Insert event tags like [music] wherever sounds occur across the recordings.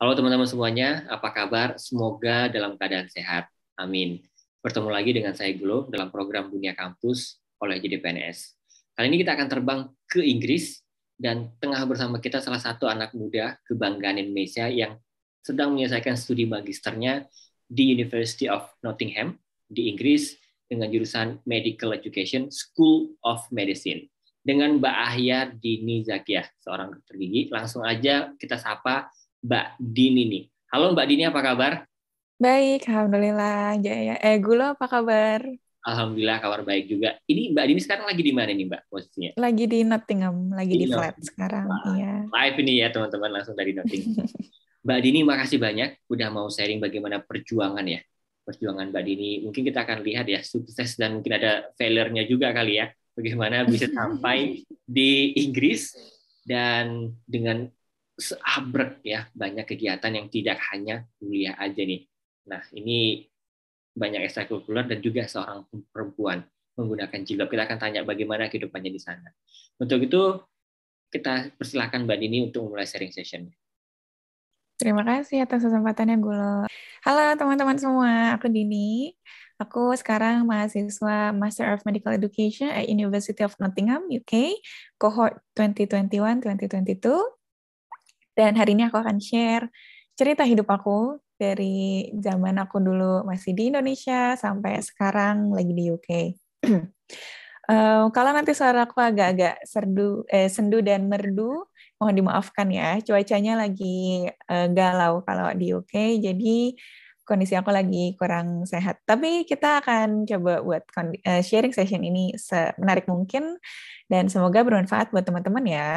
Halo teman-teman semuanya, apa kabar? Semoga dalam keadaan sehat. Amin. Bertemu lagi dengan saya Gulo dalam program Dunia Kampus oleh JDPNS. Kali ini kita akan terbang ke Inggris dan tengah bersama kita salah satu anak muda kebanggaan Indonesia yang sedang menyelesaikan studi magisternya di University of Nottingham di Inggris dengan jurusan Medical Education School of Medicine dengan Mbak Ahya Dini Zakia, seorang dokter gigi. Langsung aja kita sapa Mbak Dini nih. Halo Mbak Dini, apa kabar? Baik, Alhamdulillah. Jaya. Eh, Gulo apa kabar? Alhamdulillah kabar baik juga. Ini Mbak Dini sekarang lagi di mana nih Mbak posisinya? Lagi di Nottingham, lagi di, di flat Nottingham. sekarang. iya. Live ini ya teman-teman, langsung dari Nottingham. [laughs] Mbak Dini, makasih banyak udah mau sharing bagaimana perjuangan ya. Perjuangan Mbak Dini, mungkin kita akan lihat ya sukses dan mungkin ada failure-nya juga kali ya. Bagaimana bisa [laughs] sampai di Inggris dan dengan seabrek ya banyak kegiatan yang tidak hanya kuliah aja nih. Nah ini banyak ekstrakurikuler dan juga seorang perempuan menggunakan jilbab. Kita akan tanya bagaimana kehidupannya di sana. Untuk itu kita persilahkan Mbak Dini untuk mulai sharing session. Terima kasih atas kesempatannya Gulo. Halo teman-teman semua, aku Dini. Aku sekarang mahasiswa Master of Medical Education at University of Nottingham, UK, cohort 2021-2022. Dan hari ini aku akan share cerita hidup aku dari zaman aku dulu masih di Indonesia sampai sekarang lagi di UK. uh, [clears throat] eh, kalau nanti suara aku agak-agak serdu, eh, sendu dan merdu, mohon dimaafkan ya. Cuacanya lagi uh, galau kalau di UK, jadi kondisi aku lagi kurang sehat. Tapi kita akan coba buat eh, sharing session ini semenarik mungkin dan semoga bermanfaat buat teman-teman ya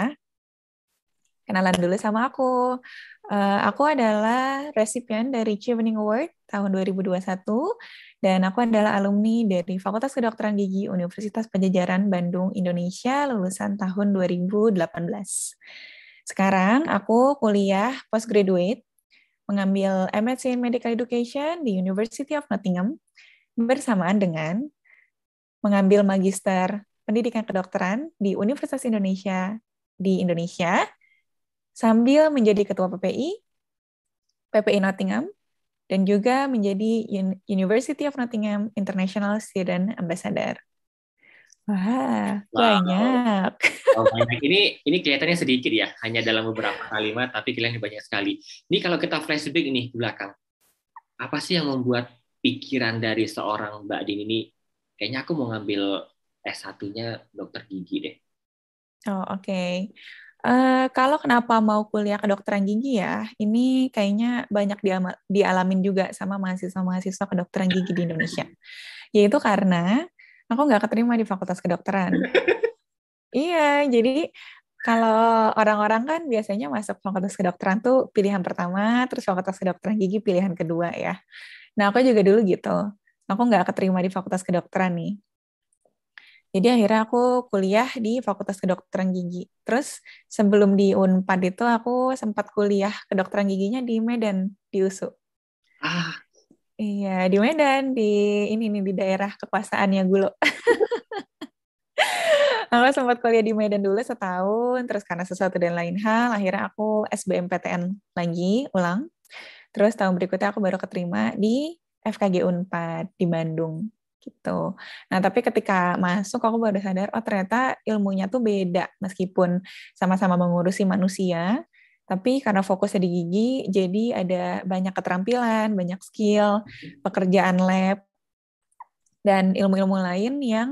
kenalan dulu sama aku. Uh, aku adalah resipien dari Chevening Award tahun 2021 dan aku adalah alumni dari Fakultas Kedokteran Gigi Universitas Pajajaran Bandung, Indonesia lulusan tahun 2018. Sekarang aku kuliah postgraduate mengambil MSc in Medical Education di University of Nottingham bersamaan dengan mengambil magister pendidikan kedokteran di Universitas Indonesia di Indonesia sambil menjadi ketua PPI, PPI Nottingham, dan juga menjadi University of Nottingham International Student Ambassador. Wah, wow. banyak. [laughs] Oh, banyak. Ini ini kelihatannya sedikit ya, hanya dalam beberapa kalimat, tapi kelihatannya banyak sekali. Ini kalau kita flashback ini ke belakang, apa sih yang membuat pikiran dari seorang Mbak Dini ini, kayaknya aku mau ngambil S1-nya dokter gigi deh. Oh, oke. Okay. Uh, kalau kenapa mau kuliah kedokteran gigi ya, ini kayaknya banyak dialamin juga sama mahasiswa-mahasiswa kedokteran gigi di Indonesia. Yaitu karena aku nggak keterima di fakultas kedokteran. iya, jadi kalau orang-orang kan biasanya masuk fakultas kedokteran tuh pilihan pertama, terus fakultas kedokteran gigi pilihan kedua ya. Nah, aku juga dulu gitu. Aku nggak keterima di fakultas kedokteran nih. Jadi akhirnya aku kuliah di Fakultas Kedokteran Gigi. Terus sebelum di Unpad itu aku sempat kuliah kedokteran giginya di Medan, di USU. Ah. Iya, di Medan, di ini nih di daerah kekuasaannya Gulo. [laughs] aku sempat kuliah di Medan dulu setahun, terus karena sesuatu dan lain hal, akhirnya aku SBMPTN lagi, ulang. Terus tahun berikutnya aku baru keterima di FKG Unpad di Bandung gitu. Nah, tapi ketika masuk aku baru sadar oh ternyata ilmunya tuh beda meskipun sama-sama mengurusi manusia, tapi karena fokusnya di gigi jadi ada banyak keterampilan, banyak skill, pekerjaan lab dan ilmu-ilmu lain yang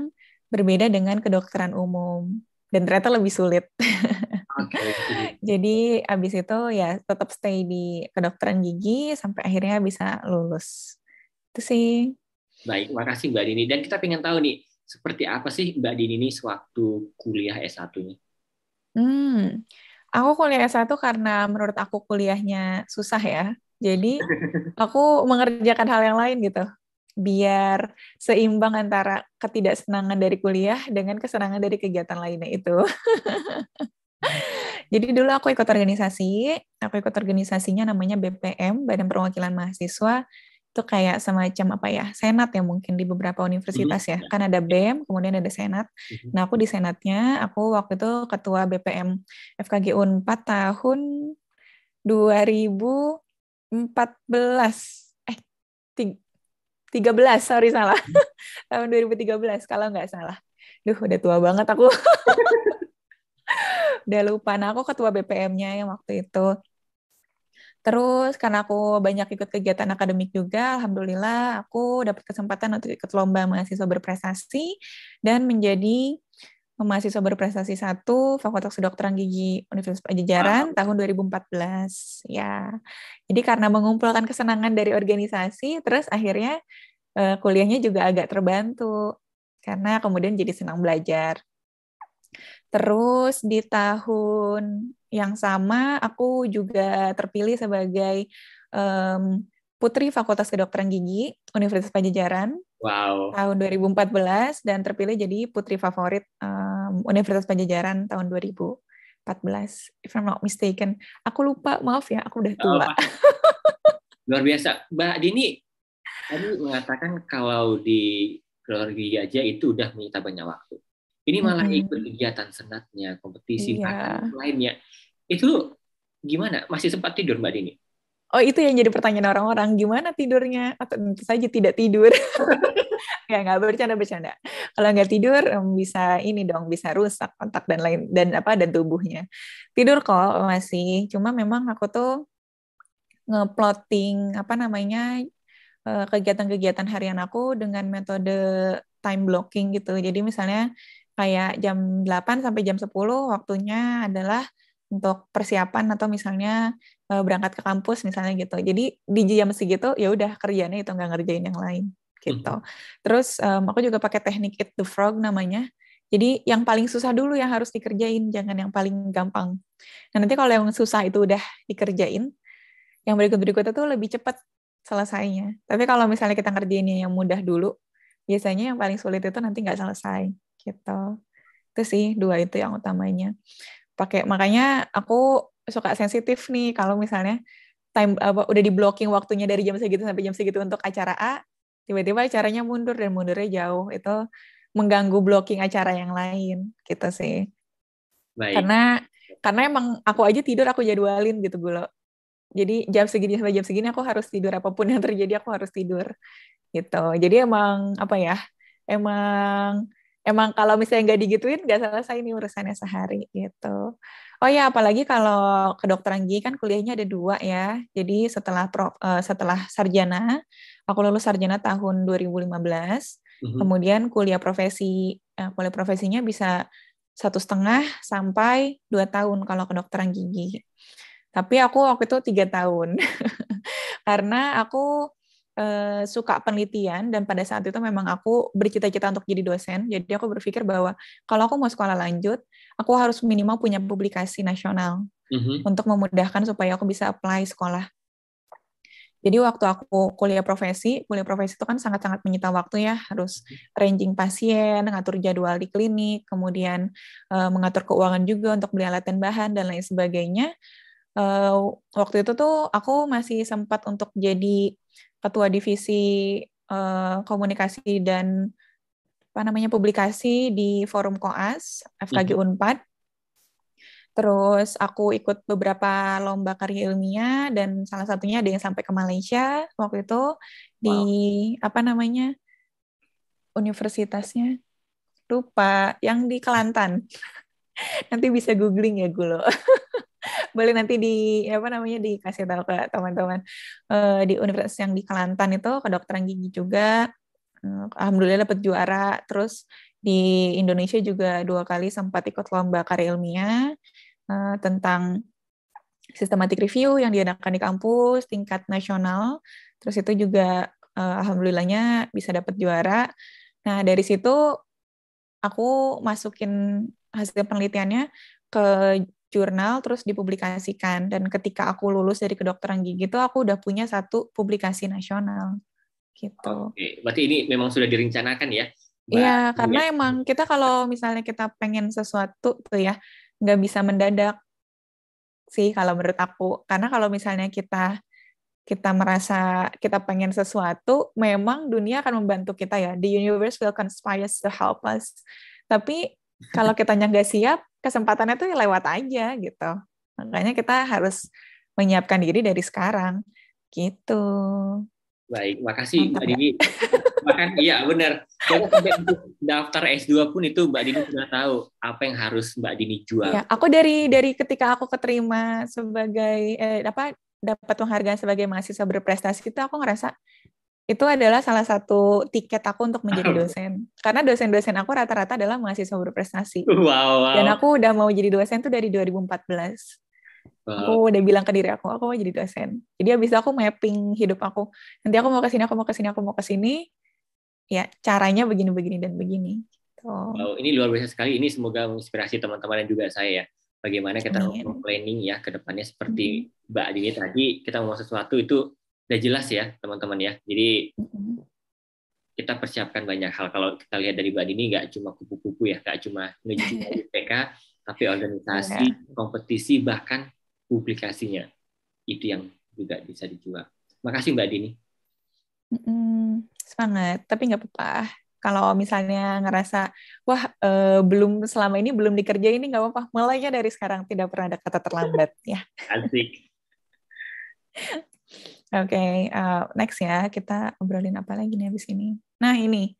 berbeda dengan kedokteran umum dan ternyata lebih sulit. [laughs] jadi abis itu ya tetap stay di kedokteran gigi sampai akhirnya bisa lulus. Itu sih. Baik, makasih Mbak Dini. Dan kita ingin tahu nih, seperti apa sih Mbak Dini ini sewaktu kuliah S1-nya? Hmm, aku kuliah S1 karena menurut aku kuliahnya susah ya. Jadi [laughs] aku mengerjakan hal yang lain gitu. Biar seimbang antara ketidaksenangan dari kuliah dengan kesenangan dari kegiatan lainnya itu. [laughs] Jadi dulu aku ikut organisasi, aku ikut organisasinya namanya BPM, Badan Perwakilan Mahasiswa itu kayak semacam apa ya senat ya mungkin di beberapa iya, universitas ya iya. kan ada iya. bem kemudian ada senat mhm. nah aku di senatnya aku waktu itu ketua bpm fkg unpad tahun 2014 eh 13 sorry salah hmm. [laughs] tahun 2013 kalau nggak salah duh udah tua banget aku [laughs] udah lupa nah aku ketua bpm-nya yang waktu itu Terus karena aku banyak ikut kegiatan akademik juga, alhamdulillah aku dapat kesempatan untuk ikut lomba mahasiswa berprestasi dan menjadi eh, mahasiswa berprestasi satu Fakultas Kedokteran Gigi Universitas Pajajaran ah. tahun 2014. Ya. Jadi karena mengumpulkan kesenangan dari organisasi, terus akhirnya eh, kuliahnya juga agak terbantu karena kemudian jadi senang belajar. Terus di tahun yang sama aku juga terpilih sebagai um, putri Fakultas Kedokteran Gigi Universitas Pajajaran wow. tahun 2014 dan terpilih jadi putri favorit um, Universitas Pajajaran tahun 2014 if I'm not mistaken. Aku lupa, maaf ya, aku udah tua. Oh, Luar biasa. Mbak Dini tadi mengatakan kalau di keluarga gigi aja itu udah menyita banyak waktu. Ini malah hmm. ikut kegiatan senatnya, kompetisi yeah. Iya. lainnya. Itu gimana? Masih sempat tidur Mbak Dini? Oh itu yang jadi pertanyaan orang-orang gimana tidurnya? Atau tentu saja tidak tidur. [laughs] ya nggak bercanda bercanda. Kalau nggak tidur bisa ini dong bisa rusak otak dan lain dan apa dan tubuhnya. Tidur kok masih. Cuma memang aku tuh ngeplotting apa namanya eh, kegiatan-kegiatan harian aku dengan metode time blocking gitu. Jadi misalnya kayak jam 8 sampai jam 10 waktunya adalah untuk persiapan atau misalnya eh, berangkat ke kampus misalnya gitu. Jadi di jam segitu ya udah kerjanya itu nggak ngerjain yang lain gitu. Hmm. Terus um, aku juga pakai teknik eat the frog namanya. Jadi yang paling susah dulu yang harus dikerjain, jangan yang paling gampang. Nah nanti kalau yang susah itu udah dikerjain, yang berikut-berikutnya tuh lebih cepat selesainya. Tapi kalau misalnya kita ngerjainnya yang mudah dulu, biasanya yang paling sulit itu nanti nggak selesai gitu itu sih dua itu yang utamanya pakai makanya aku suka sensitif nih kalau misalnya time apa udah di blocking waktunya dari jam segitu sampai jam segitu untuk acara A tiba-tiba acaranya mundur dan mundurnya jauh itu mengganggu blocking acara yang lain gitu sih Baik. karena karena emang aku aja tidur aku jadwalin gitu gue jadi jam segini sampai jam segini aku harus tidur apapun yang terjadi aku harus tidur gitu jadi emang apa ya emang emang kalau misalnya nggak digituin nggak selesai nih urusannya sehari gitu. Oh ya apalagi kalau kedokteran gigi kan kuliahnya ada dua ya. Jadi setelah pro, uh, setelah sarjana, aku lulus sarjana tahun 2015. Mm-hmm. Kemudian kuliah profesi uh, kuliah profesinya bisa satu setengah sampai dua tahun kalau kedokteran gigi. Tapi aku waktu itu tiga tahun [laughs] karena aku Eh, suka penelitian dan pada saat itu memang aku bercita-cita untuk jadi dosen. Jadi aku berpikir bahwa kalau aku mau sekolah lanjut, aku harus minimal punya publikasi nasional mm-hmm. untuk memudahkan supaya aku bisa apply sekolah. Jadi waktu aku kuliah profesi, kuliah profesi itu kan sangat-sangat menyita waktu ya, harus ranging pasien, ngatur jadwal di klinik, kemudian uh, mengatur keuangan juga untuk beli alat dan bahan dan lain sebagainya. Uh, waktu itu tuh aku masih sempat untuk jadi ketua divisi uh, komunikasi dan apa namanya publikasi di forum koas FKG hmm. Unpad Terus aku ikut beberapa lomba karya ilmiah dan salah satunya ada yang sampai ke Malaysia waktu itu wow. di apa namanya universitasnya lupa yang di Kelantan. [laughs] Nanti bisa googling ya gue loh. [laughs] boleh nanti di apa namanya dikasih tahu ke teman-teman uh, di universitas yang di Kelantan itu ke kedokteran gigi juga uh, alhamdulillah dapat juara terus di Indonesia juga dua kali sempat ikut lomba karya ilmiah uh, tentang systematic review yang diadakan di kampus tingkat nasional terus itu juga uh, alhamdulillahnya bisa dapat juara nah dari situ aku masukin hasil penelitiannya ke jurnal terus dipublikasikan dan ketika aku lulus dari kedokteran gigi itu aku udah punya satu publikasi nasional gitu. Oke, berarti ini memang sudah direncanakan ya? Iya, karena emang kita kalau misalnya kita pengen sesuatu tuh ya nggak bisa mendadak sih kalau menurut aku karena kalau misalnya kita kita merasa kita pengen sesuatu memang dunia akan membantu kita ya the universe will conspire to help us tapi kalau kita nggak siap kesempatannya tuh ya lewat aja gitu. Makanya kita harus menyiapkan diri dari sekarang gitu. Baik, makasih Mbak ya. Dini. Bahkan [laughs] iya benar. daftar S2 pun itu Mbak Dini sudah tahu apa yang harus Mbak Dini jual. Ya, aku dari dari ketika aku keterima sebagai eh, apa dapat penghargaan sebagai mahasiswa berprestasi itu aku ngerasa itu adalah salah satu tiket aku untuk menjadi dosen. Karena dosen-dosen aku rata-rata adalah mahasiswa berprestasi. Wow, wow. Dan aku udah mau jadi dosen tuh dari 2014. Wow. Aku udah bilang ke diri aku, aku mau jadi dosen. Jadi habis itu aku mapping hidup aku. Nanti aku mau ke sini, aku mau ke sini, aku mau ke sini. Ya, caranya begini-begini dan begini. Oh. Wow, ini luar biasa sekali. Ini semoga menginspirasi teman-teman dan juga saya ya. Bagaimana kita mau planning ya ke depannya seperti Mbak Adini tadi, kita mau sesuatu itu udah jelas ya teman-teman ya. Jadi kita persiapkan banyak hal. Kalau kita lihat dari Mbak Dini, nggak cuma kupu-kupu ya, nggak cuma menuju [laughs] IPK, tapi organisasi, iya. kompetisi, bahkan publikasinya. Itu yang juga bisa dijual. Makasih Mbak Dini. semangat, tapi nggak apa-apa. Kalau misalnya ngerasa, wah eh, belum selama ini belum dikerjain, ini nggak apa-apa. Mulainya dari sekarang, tidak pernah ada kata terlambat. ya. [laughs] Asik okay, uh, eh, next ya kita obrolin apa lagi nih abis ini. Nah ini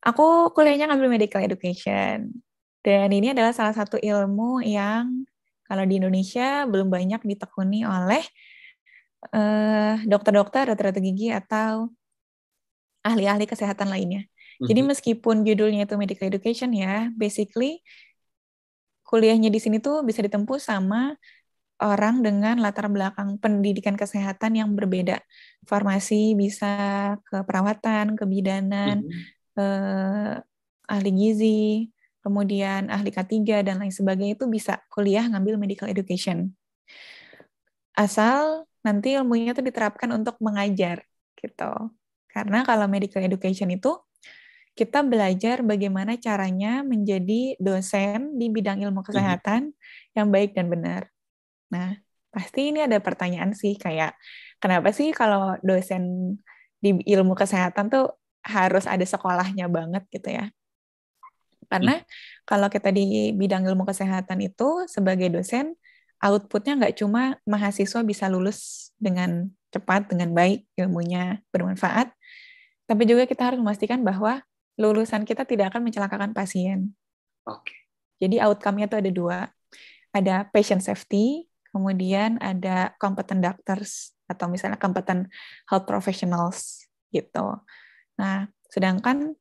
aku kuliahnya ngambil medical education dan ini adalah salah satu ilmu yang kalau di Indonesia belum banyak ditekuni oleh eh, dokter-dokter, uh, dokter -dokter, gigi atau ahli-ahli kesehatan lainnya. Mm-hmm. Jadi mhm. meskipun judulnya itu medical education ya, basically kuliahnya di sini tuh bisa ditempuh sama orang dengan latar belakang pendidikan kesehatan yang berbeda. Farmasi bisa ke perawatan, kebidanan, mm -hmm. ke mm-hmm. eh, ahli gizi, kemudian ahli K3 dan lain sebagainya itu bisa kuliah ngambil medical education. Asal nanti ilmunya itu diterapkan untuk mengajar gitu. Karena kalau medical education itu kita belajar bagaimana caranya menjadi dosen di bidang ilmu mm-hmm. kesehatan mm -hmm. yang baik dan benar Nah, pasti ini ada pertanyaan sih kayak kenapa sih kalau dosen di ilmu kesehatan tuh harus ada sekolahnya banget gitu ya. Karena hmm. kalau kita di bidang ilmu kesehatan itu sebagai dosen outputnya nggak cuma mahasiswa bisa lulus dengan cepat, dengan baik, ilmunya bermanfaat, tapi juga kita harus memastikan bahwa lulusan kita tidak akan mencelakakan pasien. Oke. Okay. Jadi outcome-nya itu ada dua. Ada patient safety, Kemudian ada competent doctors atau misalnya competent health professionals gitu. Nah, sedangkan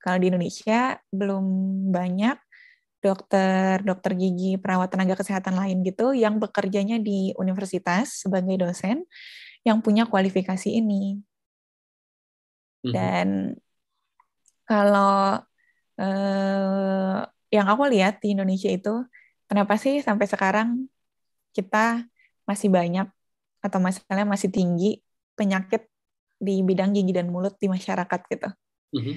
kalau di Indonesia belum banyak dokter, dokter gigi, perawat tenaga kesehatan lain gitu yang bekerjanya di universitas sebagai dosen yang punya kualifikasi ini. Mhm. Dan kalau eh, yang aku lihat di Indonesia itu kenapa sih sampai sekarang kita masih banyak atau misalnya masih tinggi penyakit di bidang gigi dan mulut di masyarakat gitu. Mm-hmm.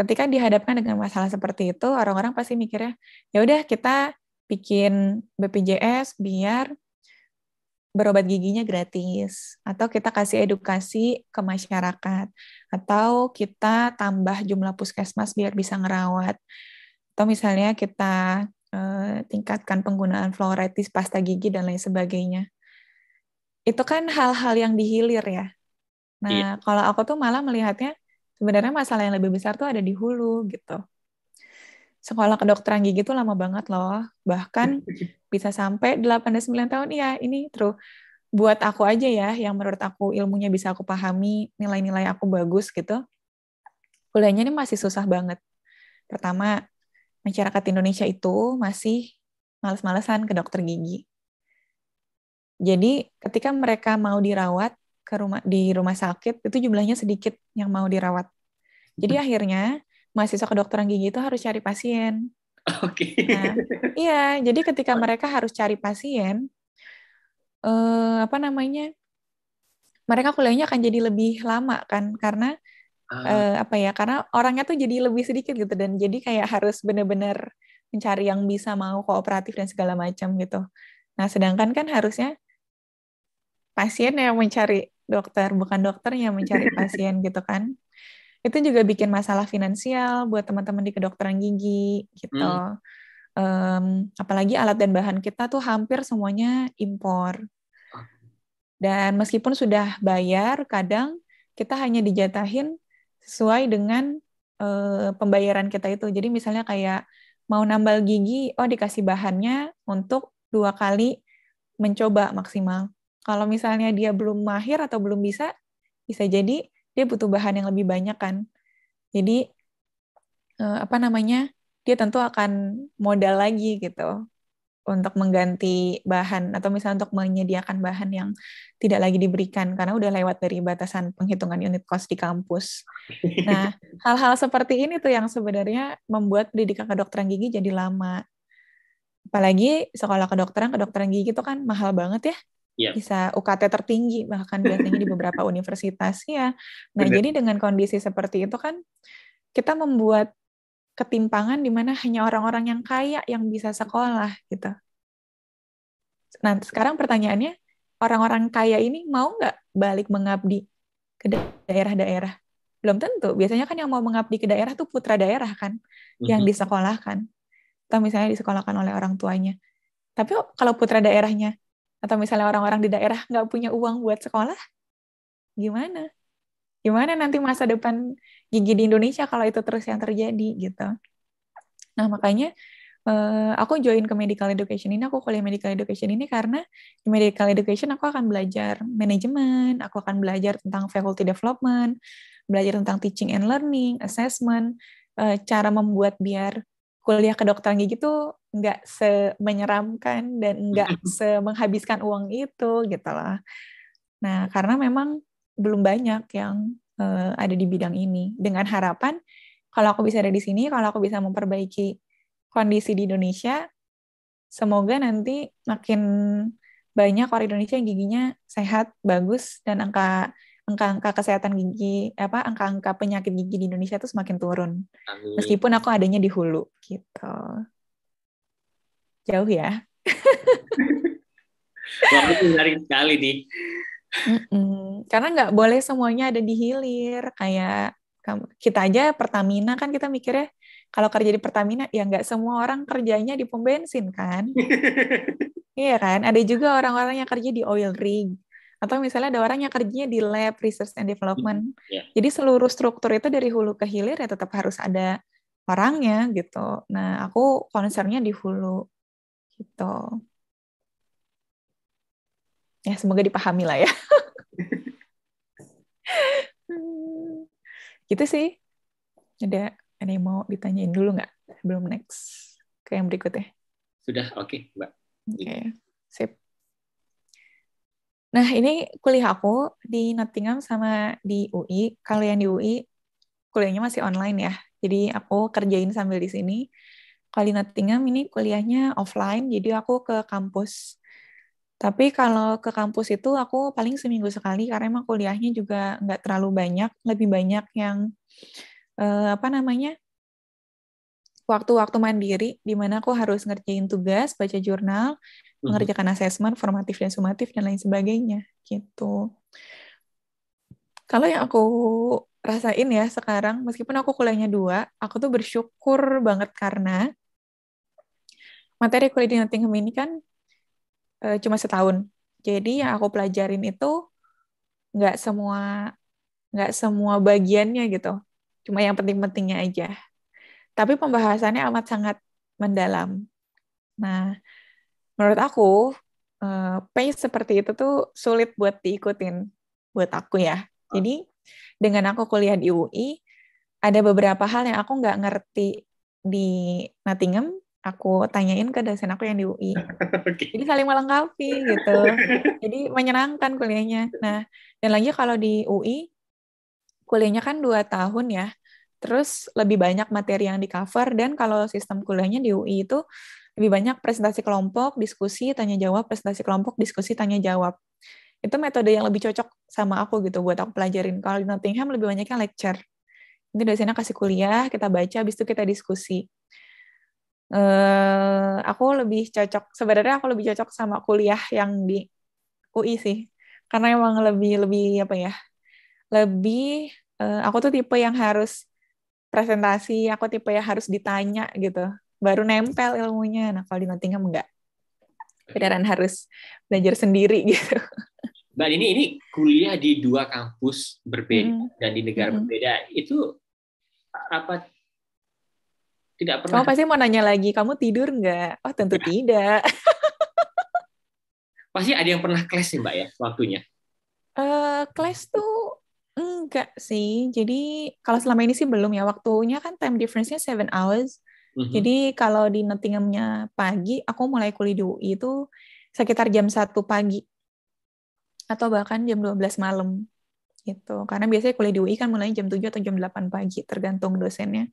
Ketika dihadapkan dengan masalah seperti itu, orang-orang pasti mikirnya, ya udah kita bikin BPJS biar berobat giginya gratis atau kita kasih edukasi ke masyarakat atau kita tambah jumlah puskesmas biar bisa ngerawat atau misalnya kita Eh, tingkatkan penggunaan floretis pasta gigi dan lain sebagainya. Itu kan hal-hal yang dihilir ya. Nah, iya. kalau aku tuh malah melihatnya sebenarnya masalah yang lebih besar tuh ada di hulu gitu. Sekolah kedokteran gigi tuh lama banget loh. Bahkan [laughs] bisa sampai 8 dan 9 tahun. Iya, ini true. Buat aku aja ya, yang menurut aku ilmunya bisa aku pahami, nilai-nilai aku bagus gitu. Kuliahnya ini masih susah banget. Pertama, masyarakat Indonesia itu masih males-malesan ke dokter gigi. Jadi ketika mereka mau dirawat ke rumah di rumah sakit itu jumlahnya sedikit yang mau dirawat. Jadi hmm. akhirnya mahasiswa kedokteran gigi itu harus cari pasien. Oke. Okay. Nah, iya, jadi ketika mereka harus cari pasien eh apa namanya? Mereka kuliahnya akan jadi lebih lama kan karena uh. apa ya karena orangnya tuh jadi lebih sedikit gitu dan jadi kayak harus bener-bener mencari yang bisa mau kooperatif dan segala macam gitu. Nah sedangkan kan harusnya pasien yang mencari dokter bukan dokter yang mencari pasien [laughs] gitu kan. Itu juga bikin masalah finansial buat teman-teman di kedokteran gigi gitu. Hmm. Um, apalagi alat dan bahan kita tuh hampir semuanya impor. Ah. Dan meskipun sudah bayar, kadang kita hanya dijatahin sesuai dengan uh, pembayaran kita itu. Jadi misalnya kayak mau nambal gigi, oh dikasih bahannya untuk dua kali mencoba maksimal. Kalau misalnya dia belum mahir atau belum bisa, bisa jadi dia butuh bahan yang lebih banyak kan. Jadi uh, apa namanya? Dia tentu akan modal lagi gitu untuk mengganti bahan atau misalnya untuk menyediakan bahan yang tidak lagi diberikan karena udah lewat dari batasan penghitungan unit cost di kampus. Nah, [laughs] hal-hal seperti ini tuh yang sebenarnya membuat pendidikan kedokteran gigi jadi lama. Apalagi sekolah kedokteran, kedokteran gigi itu kan mahal banget ya. Yep. Iya. Bisa UKT tertinggi bahkan biasanya di beberapa [laughs] universitas ya. Nah, Bener. jadi dengan kondisi seperti itu kan kita membuat ketimpangan di mana hanya orang-orang yang kaya yang bisa sekolah gitu. Nah, sekarang pertanyaannya, orang-orang kaya ini mau nggak balik mengabdi ke daerah-daerah? Belum tentu. Biasanya kan yang mau mengabdi ke daerah tuh putra daerah kan, yang mhm. disekolahkan. Atau misalnya disekolahkan oleh orang tuanya. Tapi kalau putra daerahnya, atau misalnya orang-orang di daerah nggak punya uang buat sekolah, gimana? gimana nanti masa depan gigi di Indonesia kalau itu terus yang terjadi gitu nah makanya uh, aku join ke medical education ini, aku kuliah medical education ini karena di medical education aku akan belajar manajemen, aku akan belajar tentang faculty development, belajar tentang teaching and learning, assessment, uh, cara membuat biar kuliah kedokteran gigi itu nggak semenyeramkan dan nggak semenghabiskan uang itu gitu lah. Nah, karena memang belum banyak yang uh, ada di bidang ini. Dengan harapan kalau aku bisa ada di sini, kalau aku bisa memperbaiki kondisi di Indonesia, semoga nanti makin banyak orang Indonesia yang giginya sehat, bagus dan angka angka-angka kesehatan gigi apa angka-angka penyakit gigi di Indonesia itu semakin turun. Amin. Meskipun aku adanya di hulu gitu. Jauh ya. [laughs] Wah, menarik sekali nih. Mm-mm. Karena nggak boleh semuanya ada di hilir. Kayak kita aja Pertamina kan kita mikirnya kalau kerja di Pertamina ya nggak semua orang kerjanya di pom bensin kan. [laughs] iya kan? Ada juga orang-orang yang kerja di oil rig atau misalnya ada orang yang kerjanya di lab research and development. Yeah. Jadi seluruh struktur itu dari hulu ke hilir ya tetap harus ada orangnya gitu. Nah, aku concernnya di hulu gitu ya semoga dipahami lah ya [laughs] gitu sih ada ada yang mau ditanyain dulu nggak belum next ke yang berikutnya sudah oke okay, mbak oke okay. sip nah ini kuliah aku di Nottingham sama di UI kalau yang di UI kuliahnya masih online ya jadi aku kerjain sambil di sini kalau di Nottingham ini kuliahnya offline jadi aku ke kampus tapi kalau ke kampus itu aku paling seminggu sekali karena emang kuliahnya juga nggak terlalu banyak, lebih banyak yang eh, apa namanya waktu-waktu mandiri di mana aku harus ngerjain tugas, baca jurnal, hmm. mengerjakan asesmen, formatif dan sumatif dan lain sebagainya gitu. Kalau yang aku rasain ya sekarang, meskipun aku kuliahnya dua, aku tuh bersyukur banget karena materi kuliah di Nottingham ini kan uh, cuma setahun. Jadi yang aku pelajarin itu nggak semua nggak semua bagiannya gitu. Cuma yang penting-pentingnya aja. Tapi pembahasannya amat sangat mendalam. Nah, menurut aku uh, pace seperti itu tuh sulit buat diikutin buat aku ya. Jadi dengan aku kuliah di UI ada beberapa hal yang aku nggak ngerti di Nottingham aku tanyain ke dosen aku yang di UI. [laughs] okay. Jadi saling melengkapi gitu. [laughs] Jadi menyenangkan kuliahnya. Nah, dan lagi kalau di UI kuliahnya kan dua tahun ya. Terus lebih banyak materi yang di cover dan kalau sistem kuliahnya di UI itu lebih banyak presentasi kelompok, diskusi, tanya jawab, presentasi kelompok, diskusi, tanya jawab. Itu metode yang lebih cocok sama aku gitu buat aku pelajarin. Kalau di Nottingham lebih banyak yang lecture. Nanti dosennya kasih kuliah, kita baca, habis itu kita diskusi uh, aku lebih cocok sebenarnya aku lebih cocok sama kuliah yang di UI sih karena emang lebih lebih apa ya lebih uh, aku tuh tipe yang harus presentasi aku tipe yang harus ditanya gitu baru nempel ilmunya nah kalau di Nottingham enggak beneran harus belajar sendiri [laughs] gitu Mbak ini ini kuliah di dua kampus berbeda hmm. dan di negara hmm. berbeda itu apa tidak pernah. Kamu pasti mau nanya lagi, kamu tidur nggak? Oh tentu ya. tidak. [laughs] pasti ada yang pernah clash sih mbak ya waktunya. Uh, clash tuh enggak sih. Jadi kalau selama ini sih belum ya. Waktunya kan time difference-nya 7 hours. Mm-hmm. Jadi kalau di Nottinghamnya pagi, aku mulai kuliah di UI itu sekitar jam satu pagi. Atau bahkan jam 12 malam gitu. Karena biasanya kuliah di UI kan mulai jam 7 atau jam 8 pagi, tergantung dosennya.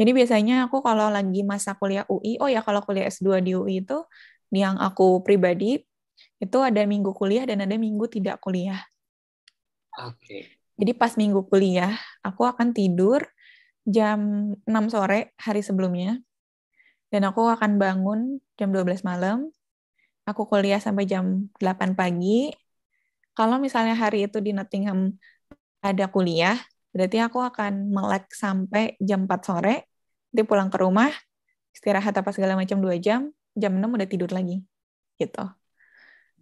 Jadi biasanya aku kalau lagi masa kuliah UI, oh ya kalau kuliah S2 di UI itu yang aku pribadi itu ada minggu kuliah dan ada minggu tidak kuliah. Oke. Okay. Jadi pas minggu kuliah, aku akan tidur jam 6 sore hari sebelumnya. Dan aku akan bangun jam 12 malam. Aku kuliah sampai jam 8 pagi. Kalau misalnya hari itu di Nottingham ada kuliah, berarti aku akan melek sampai jam 4 sore nanti pulang ke rumah istirahat apa segala macam dua jam jam 6 udah tidur lagi gitu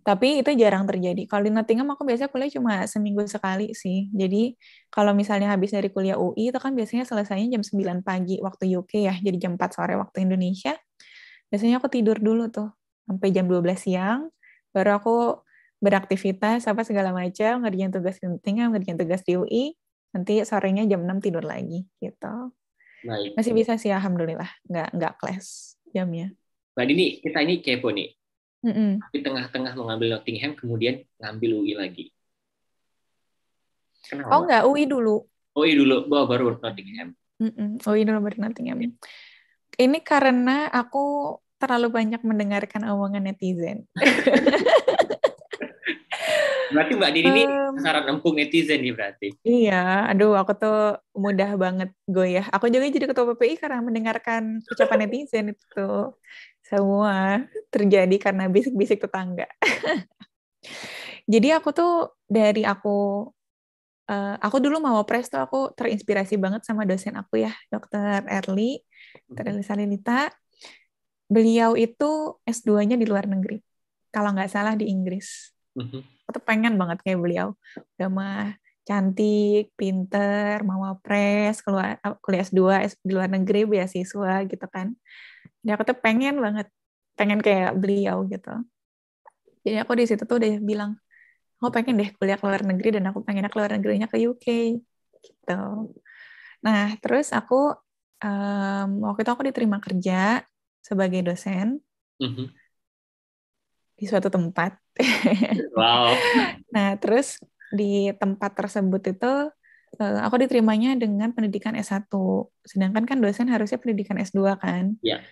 tapi itu jarang terjadi kalau di Nottingham aku biasanya kuliah cuma seminggu sekali sih jadi kalau misalnya habis dari kuliah UI itu kan biasanya selesainya jam 9 pagi waktu UK ya jadi jam 4 sore waktu Indonesia biasanya aku tidur dulu tuh sampai jam 12 siang baru aku beraktivitas apa segala macam ngerjain tugas di Nottingham ngerjain tugas di UI nanti sorenya jam 6 tidur lagi gitu Baik. Masih bisa sih, alhamdulillah. Nggak nggak kelas jamnya. Mbak Dini, kita ini kepo nih. Mm -mm. Di tengah-tengah mengambil Nottingham, kemudian ngambil UI lagi. Kenapa? Oh nggak, UI dulu. UI dulu, baru oh, baru Nottingham. Mm -mm. UI dulu baru Nottingham. Yeah. Ini karena aku terlalu banyak mendengarkan omongan netizen. [laughs] Berarti Mbak Dini um, ini empuk netizen nih berarti. Iya, aduh aku tuh mudah banget goyah. Aku juga jadi ketua PPI karena mendengarkan ucapan netizen itu tuh. Semua terjadi karena bisik-bisik tetangga. [laughs] jadi aku tuh dari aku uh, aku dulu mau pres tuh aku terinspirasi banget sama dosen aku ya, Dokter Erli, Dr. Mm-hmm. Erli Salinita. Beliau itu S2-nya di luar negeri. Kalau nggak salah di Inggris. Uh mm-hmm. -huh aku tuh pengen banget kayak beliau udah mah cantik, pinter, mau pres, keluar kuliah S2 di luar negeri beasiswa gitu kan. Jadi aku tuh pengen banget pengen kayak beliau gitu. Jadi aku di situ tuh udah bilang, aku pengen deh kuliah ke luar negeri dan aku pengen ke luar negerinya ke UK gitu. Nah, terus aku um, waktu itu aku diterima kerja sebagai dosen. Mm -hmm di suatu tempat. [laughs] Wow. nah, terus di tempat tersebut itu eh, aku diterimanya dengan pendidikan S1. Sedangkan kan dosen harusnya pendidikan S2 kan. Iya.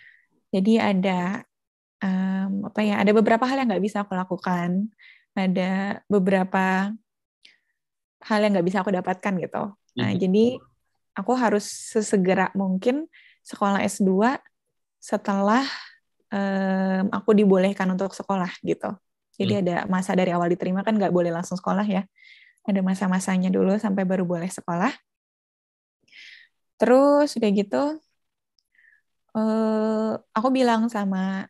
Jadi ada um, apa ya? Ada beberapa hal yang nggak bisa aku lakukan. Ada beberapa hal yang nggak bisa aku dapatkan gitu. Nah, mm-hmm. jadi aku harus sesegera mungkin sekolah S2 setelah um, aku dibolehkan untuk sekolah gitu. Jadi hmm. ada masa dari awal diterima kan nggak boleh langsung sekolah ya. Ada masa-masanya dulu sampai baru boleh sekolah. Terus udah gitu, uh, aku bilang sama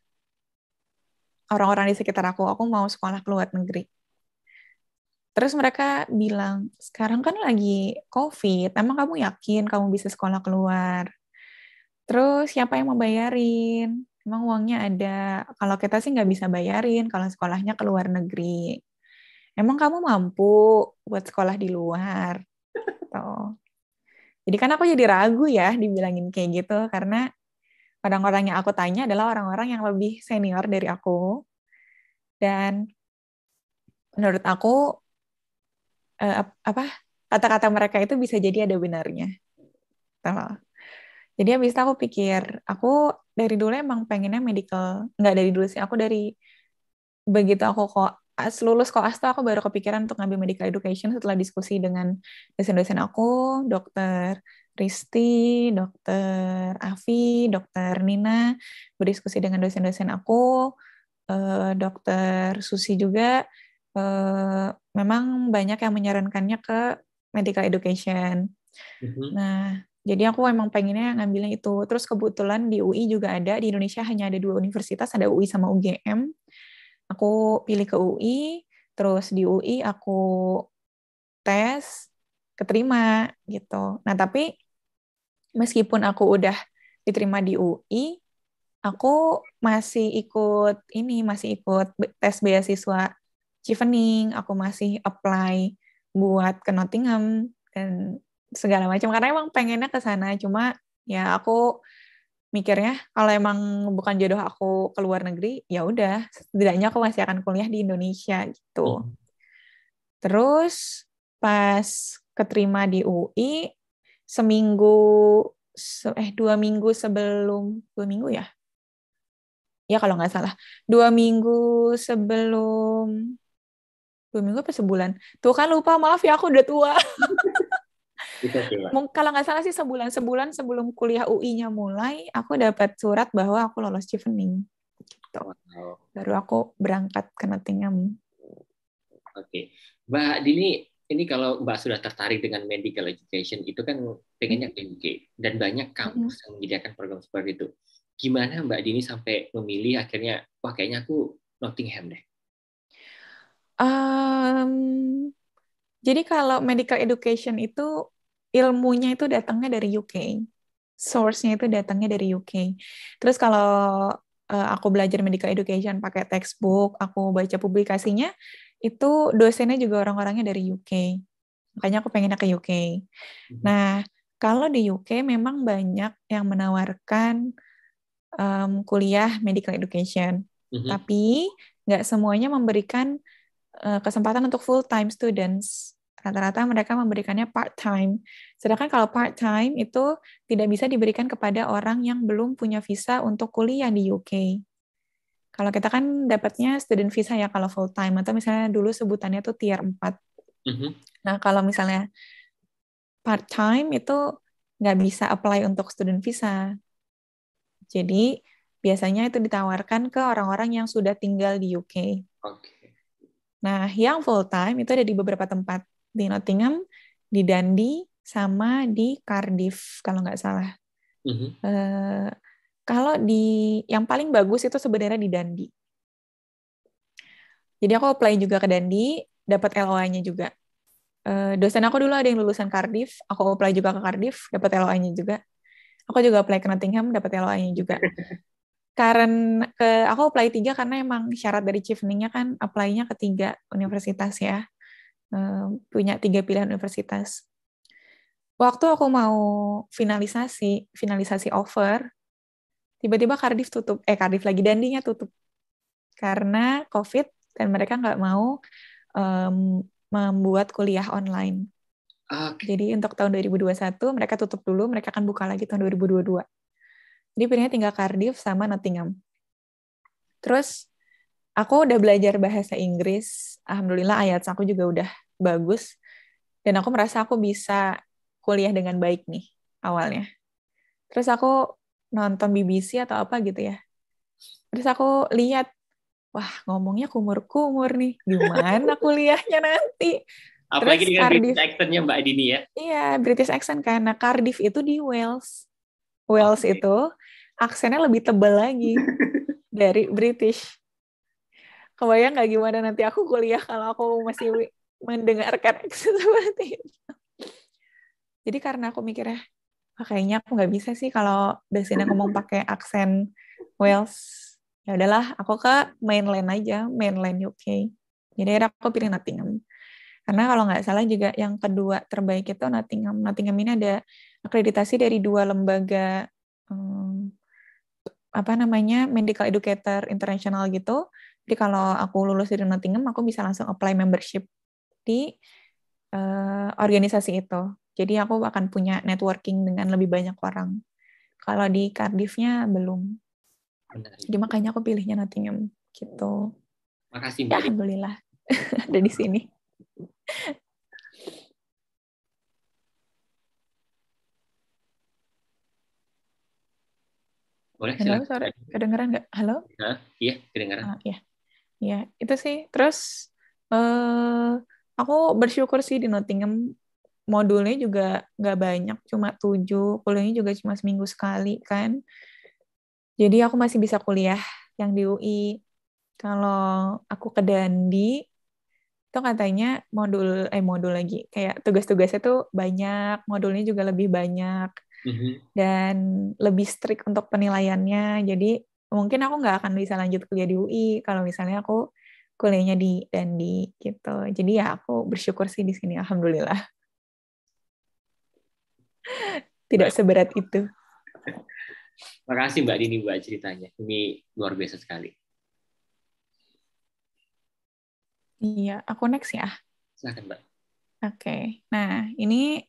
orang-orang di sekitar aku, aku mau sekolah ke luar negeri. Terus mereka bilang, sekarang kan lagi COVID, emang kamu yakin kamu bisa sekolah keluar? Terus siapa yang mau bayarin? Emang uangnya ada. Kalau kita sih nggak bisa bayarin kalau sekolahnya ke luar negeri. Emang kamu mampu buat sekolah di luar? Tuh. Gitu. Jadi kan aku jadi ragu ya dibilangin kayak gitu karena orang-orang yang aku tanya adalah orang-orang yang lebih senior dari aku. Dan menurut aku uh, apa kata-kata mereka itu bisa jadi ada benarnya. Gitu. Jadi habis itu aku pikir, aku dari dulu emang pengennya medical nggak dari dulu sih aku dari begitu aku kok as lulus kok tuh aku baru kepikiran untuk ngambil medical education setelah diskusi dengan dosen-dosen aku dokter Risti, dokter Avi, dokter Nina berdiskusi dengan dosen-dosen aku eh, dokter Susi juga eh, memang banyak yang menyarankannya ke medical education. Uh mm-hmm. -huh. Nah, jadi aku emang pengennya ngambilnya itu. Terus kebetulan di UI juga ada, di Indonesia hanya ada dua universitas, ada UI sama UGM. Aku pilih ke UI, terus di UI aku tes, keterima gitu. Nah tapi meskipun aku udah diterima di UI, aku masih ikut ini, masih ikut tes beasiswa Chevening, aku masih apply buat ke Nottingham, dan segala macam karena emang pengennya ke sana cuma ya aku mikirnya kalau emang bukan jodoh aku ke luar negeri ya udah setidaknya aku masih akan kuliah di Indonesia gitu hmm. terus pas keterima di UI seminggu eh dua minggu sebelum dua minggu ya ya kalau nggak salah dua minggu sebelum dua minggu apa sebulan tuh kan lupa maaf ya aku udah tua [laughs] Gitu kalau nggak salah sih sebulan-sebulan sebelum kuliah UI-nya mulai, aku dapat surat bahwa aku lolos Chevening. E gitu. Wow. Baru aku berangkat ke Nottingham. Oke, okay. Mbak Dini, ini kalau Mbak sudah tertarik dengan medical education, itu kan pengennya ke UK dan banyak kampus hmm. yang menyediakan program seperti itu. Gimana Mbak Dini sampai memilih akhirnya, wah kayaknya aku Nottingham deh. Um, jadi kalau medical education itu ilmunya itu datangnya dari UK. Source-nya itu datangnya dari UK. Terus kalau uh, aku belajar medical education pakai textbook, aku baca publikasinya, itu dosennya juga orang-orangnya dari UK. Makanya aku pengen ke UK. Mhm. Nah, kalau di UK memang banyak yang menawarkan um, kuliah medical education. Mm-hmm. Tapi nggak semuanya memberikan uh, kesempatan untuk full time students. Rata-rata mereka memberikannya part time. Sedangkan kalau part time itu tidak bisa diberikan kepada orang yang belum punya visa untuk kuliah di UK. Kalau kita kan dapatnya student visa ya kalau full time atau misalnya dulu sebutannya tuh tier 4. Mm-hmm. Nah, kalau misalnya part time itu nggak bisa apply untuk student visa. Jadi biasanya itu ditawarkan ke orang-orang yang sudah tinggal di UK. Okay. Nah, yang full time itu ada di beberapa tempat di Nottingham, di Dundee, sama di Cardiff kalau nggak salah. Mm-hmm. Uh, kalau di yang paling bagus itu sebenarnya di Dandi. Jadi aku apply juga ke Dandi, dapat LOA-nya juga. Uh, dosen aku dulu ada yang lulusan Cardiff, aku apply juga ke Cardiff, dapat LOA-nya juga. Aku juga apply ke Nottingham, dapat LOA-nya juga. [laughs] karena ke aku apply tiga karena emang syarat dari Chief nya kan apply-nya ke tiga universitas ya. Eh, punya tiga pilihan universitas waktu aku mau finalisasi finalisasi offer tiba-tiba Cardiff tutup eh Cardiff lagi dandinya tutup karena COVID dan mereka nggak mau um, membuat kuliah online. Okay. Jadi untuk tahun 2021 mereka tutup dulu, mereka akan buka lagi tahun 2022. Jadi pilihnya tinggal Cardiff sama Nottingham. Terus aku udah belajar bahasa Inggris, alhamdulillah ayat aku juga udah bagus dan aku merasa aku bisa kuliah dengan baik nih awalnya. Terus aku nonton BBC atau apa gitu ya. Terus aku lihat, wah ngomongnya kumur-kumur nih, gimana [laughs] kuliahnya nanti? Apalagi Terus dengan Cardiff, British accentnya Mbak Dini ya? Iya, British accent kan. Nah, Cardiff itu di Wales. Wales okay. itu aksennya lebih tebal lagi [laughs] dari British. Kebayang nggak gimana nanti aku kuliah kalau aku masih mendengarkan aksen [laughs] seperti itu? Jadi karena aku mikirnya, ah, kayaknya aku nggak bisa sih kalau sini ngomong pakai aksen Wales. Ya udahlah, aku ke mainland aja, mainland UK. Jadi akhirnya aku pilih Nottingham. Karena kalau nggak salah juga yang kedua terbaik itu Nottingham. Nottingham ini ada akreditasi dari dua lembaga um, apa namanya medical educator international gitu. Jadi kalau aku lulus dari Nottingham, aku bisa langsung apply membership di uh, organisasi itu. Jadi aku akan punya networking dengan lebih banyak orang. Kalau di Cardiff-nya belum. Benar. Jadi makanya aku pilihnya Nottingham gitu. Makasih ya, Mbak. Ya, Alhamdulillah [laughs] ada di sini. Boleh Halo, Sorry, kedengeran nggak? Halo? iya, kedengeran. Ah, iya. Iya, itu sih. Terus uh, aku bersyukur sih di Nottingham modulnya juga nggak banyak, cuma tujuh, kuliahnya juga cuma seminggu sekali kan. Jadi aku masih bisa kuliah yang di UI. Kalau aku ke Dandi, itu katanya modul, eh modul lagi, kayak tugas-tugasnya tuh banyak, modulnya juga lebih banyak, mm -hmm. dan lebih strict untuk penilaiannya. Jadi mungkin aku nggak akan bisa lanjut kuliah di UI kalau misalnya aku kuliahnya di Dandi gitu. Jadi ya aku bersyukur sih di sini, alhamdulillah. Tidak seberat itu. Makasih Mbak Dini buat ceritanya. Ini luar biasa sekali. Iya, aku next ya. Silahkan Mbak. Oke, okay. nah ini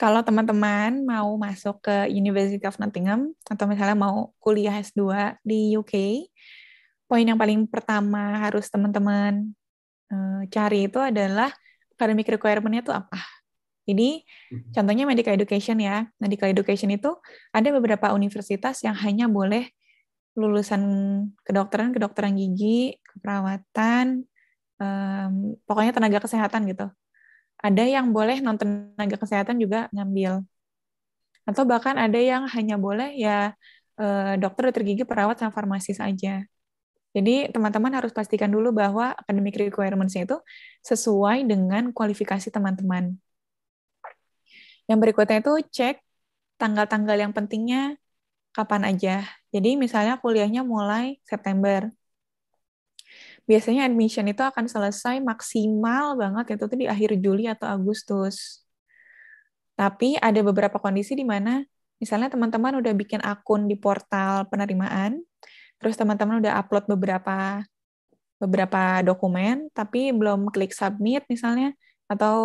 kalau teman-teman mau masuk ke University of Nottingham atau misalnya mau kuliah S2 di UK, poin yang paling pertama harus teman-teman eh, cari itu adalah academic requirement-nya itu apa jadi mm-hmm. contohnya medical education ya. Medical education itu ada beberapa universitas yang hanya boleh lulusan kedokteran, kedokteran gigi, keperawatan, um, pokoknya tenaga kesehatan gitu. Ada yang boleh non tenaga kesehatan juga ngambil. Atau bahkan ada yang hanya boleh ya eh, dokter, dokter gigi, perawat, sama farmasis aja. Jadi teman-teman harus pastikan dulu bahwa academic requirements-nya itu sesuai dengan kualifikasi teman-teman. Yang berikutnya itu cek tanggal-tanggal yang pentingnya kapan aja. Jadi misalnya kuliahnya mulai September. Biasanya admission itu akan selesai maksimal banget itu tuh di akhir Juli atau Agustus. Tapi ada beberapa kondisi di mana misalnya teman-teman udah bikin akun di portal penerimaan, terus teman-teman udah upload beberapa beberapa dokumen tapi belum klik submit misalnya atau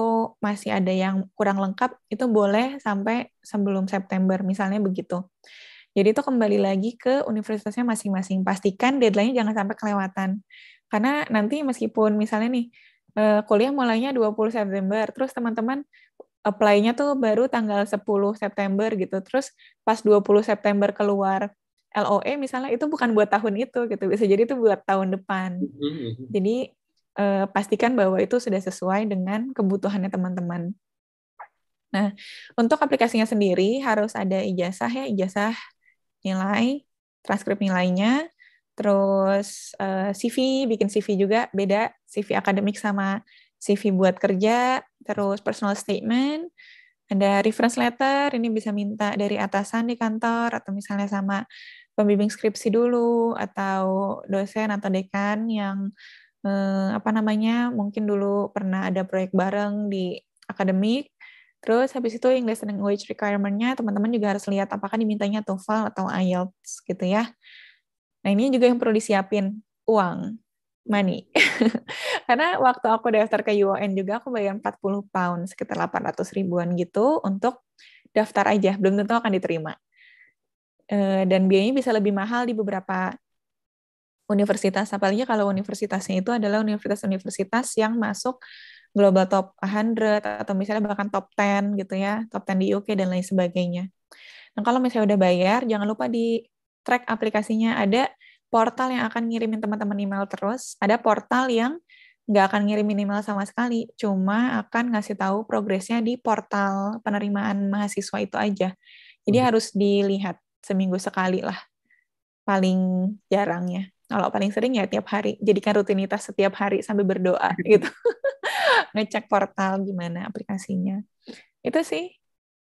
masih ada yang kurang lengkap itu boleh sampai sebelum September misalnya begitu. Jadi itu kembali lagi ke universitasnya masing-masing. Pastikan deadline-nya jangan sampai kelewatan. Karena nanti meskipun misalnya nih eh, kuliah mulainya 20 September, terus teman-teman apply-nya tuh baru tanggal 10 September gitu. Terus pas 20 September keluar LOE misalnya itu bukan buat tahun itu gitu. Bisa jadi itu buat tahun depan. Mm-hmm. Jadi eh, pastikan bahwa itu sudah sesuai dengan kebutuhannya teman-teman. Nah, untuk aplikasinya sendiri harus ada ijazah ya, ijazah nilai, transkrip nilainya, terus eh, CV, bikin CV juga beda, CV akademik sama CV buat kerja, terus personal statement, ada reference letter, ini bisa minta dari atasan di kantor atau misalnya sama pembimbing skripsi dulu atau dosen atau dekan yang eh, apa namanya mungkin dulu pernah ada proyek bareng di akademik terus habis itu English language requirement-nya teman-teman juga harus lihat apakah dimintanya TOEFL atau IELTS gitu ya nah ini juga yang perlu disiapin uang money [laughs] karena waktu aku daftar ke UON juga aku bayar 40 pound sekitar 800 ribuan gitu untuk daftar aja belum tentu akan diterima eh, dan biayanya bisa lebih mahal di beberapa universitas apalagi kalau universitasnya itu adalah universitas-universitas yang masuk global top 100 atau misalnya bahkan top 10 gitu ya, top 10 di UK dan lain sebagainya. Nah, kalau misalnya udah bayar, jangan lupa di track aplikasinya ada portal yang akan ngirimin teman-teman email terus, ada portal yang nggak akan ngirimin email sama sekali, cuma akan ngasih tahu progresnya di portal penerimaan mahasiswa itu aja. Jadi hmm. harus dilihat seminggu sekali lah, paling jarangnya kalau paling sering ya tiap hari jadikan rutinitas setiap hari sambil berdoa gitu, gitu. [laughs] ngecek portal gimana aplikasinya itu sih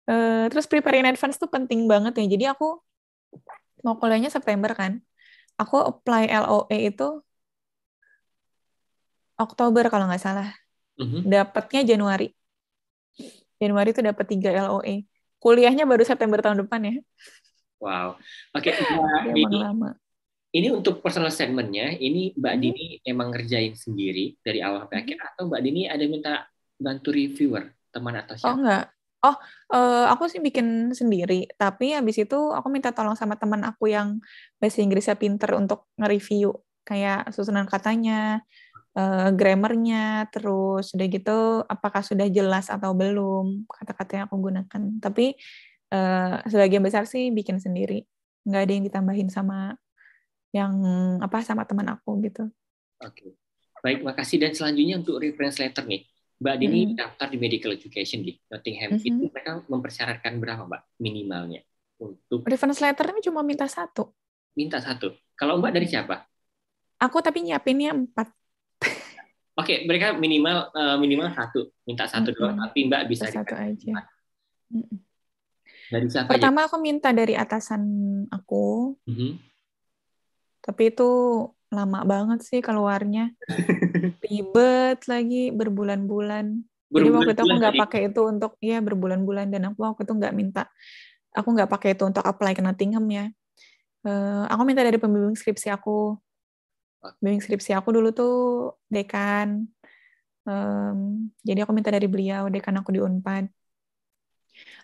eh, terus prepare in advance tuh penting banget ya jadi aku mau kuliahnya September kan aku apply LOE itu Oktober kalau nggak salah mm-hmm. dapatnya Januari Januari itu dapat 3 LOE kuliahnya baru September tahun depan ya wow oke okay. [laughs] Nah, ya, lama ini untuk personal statementnya, ini Mbak mhm. Dini emang ngerjain sendiri dari awal sampai mhm. akhir atau Mbak Dini ada minta bantu reviewer teman atau siapa? Oh enggak, oh uh, aku sih bikin sendiri tapi habis itu aku minta tolong sama teman aku yang bahasa Inggrisnya pinter untuk nge-review kayak susunan katanya uh, grammarnya terus udah gitu apakah sudah jelas atau belum kata-kata yang aku gunakan tapi uh, sebagian besar sih bikin sendiri nggak ada yang ditambahin sama yang apa sama teman aku gitu. Oke. Okay. Baik, makasih dan selanjutnya untuk reference letter nih. Mbak Dini hmm. daftar di Medical Education di Nottingham. Hmm. Itu mereka mempersyaratkan berapa, Mbak? Minimalnya untuk reference letter cuma minta satu. Minta satu. Kalau Mbak dari siapa? Aku tapi nyiapinnya empat. [laughs] Oke, okay, mereka minimal uh, minimal satu, minta satu mm -hmm. doang, tapi Mbak bisa satu aja. Dari siapa Pertama aja? aku minta dari atasan aku. Mm -hmm. Tapi itu lama banget sih keluarnya. [laughs] Ribet lagi berbulan-bulan. Jadi waktu itu aku nggak pakai itu untuk ya berbulan-bulan dan aku waktu itu nggak minta aku nggak pakai itu untuk apply ke Nottingham ya. Uh, aku minta dari pembimbing skripsi aku. Pembimbing skripsi aku dulu tuh dekan. Um, jadi aku minta dari beliau, dekan aku di Unpad.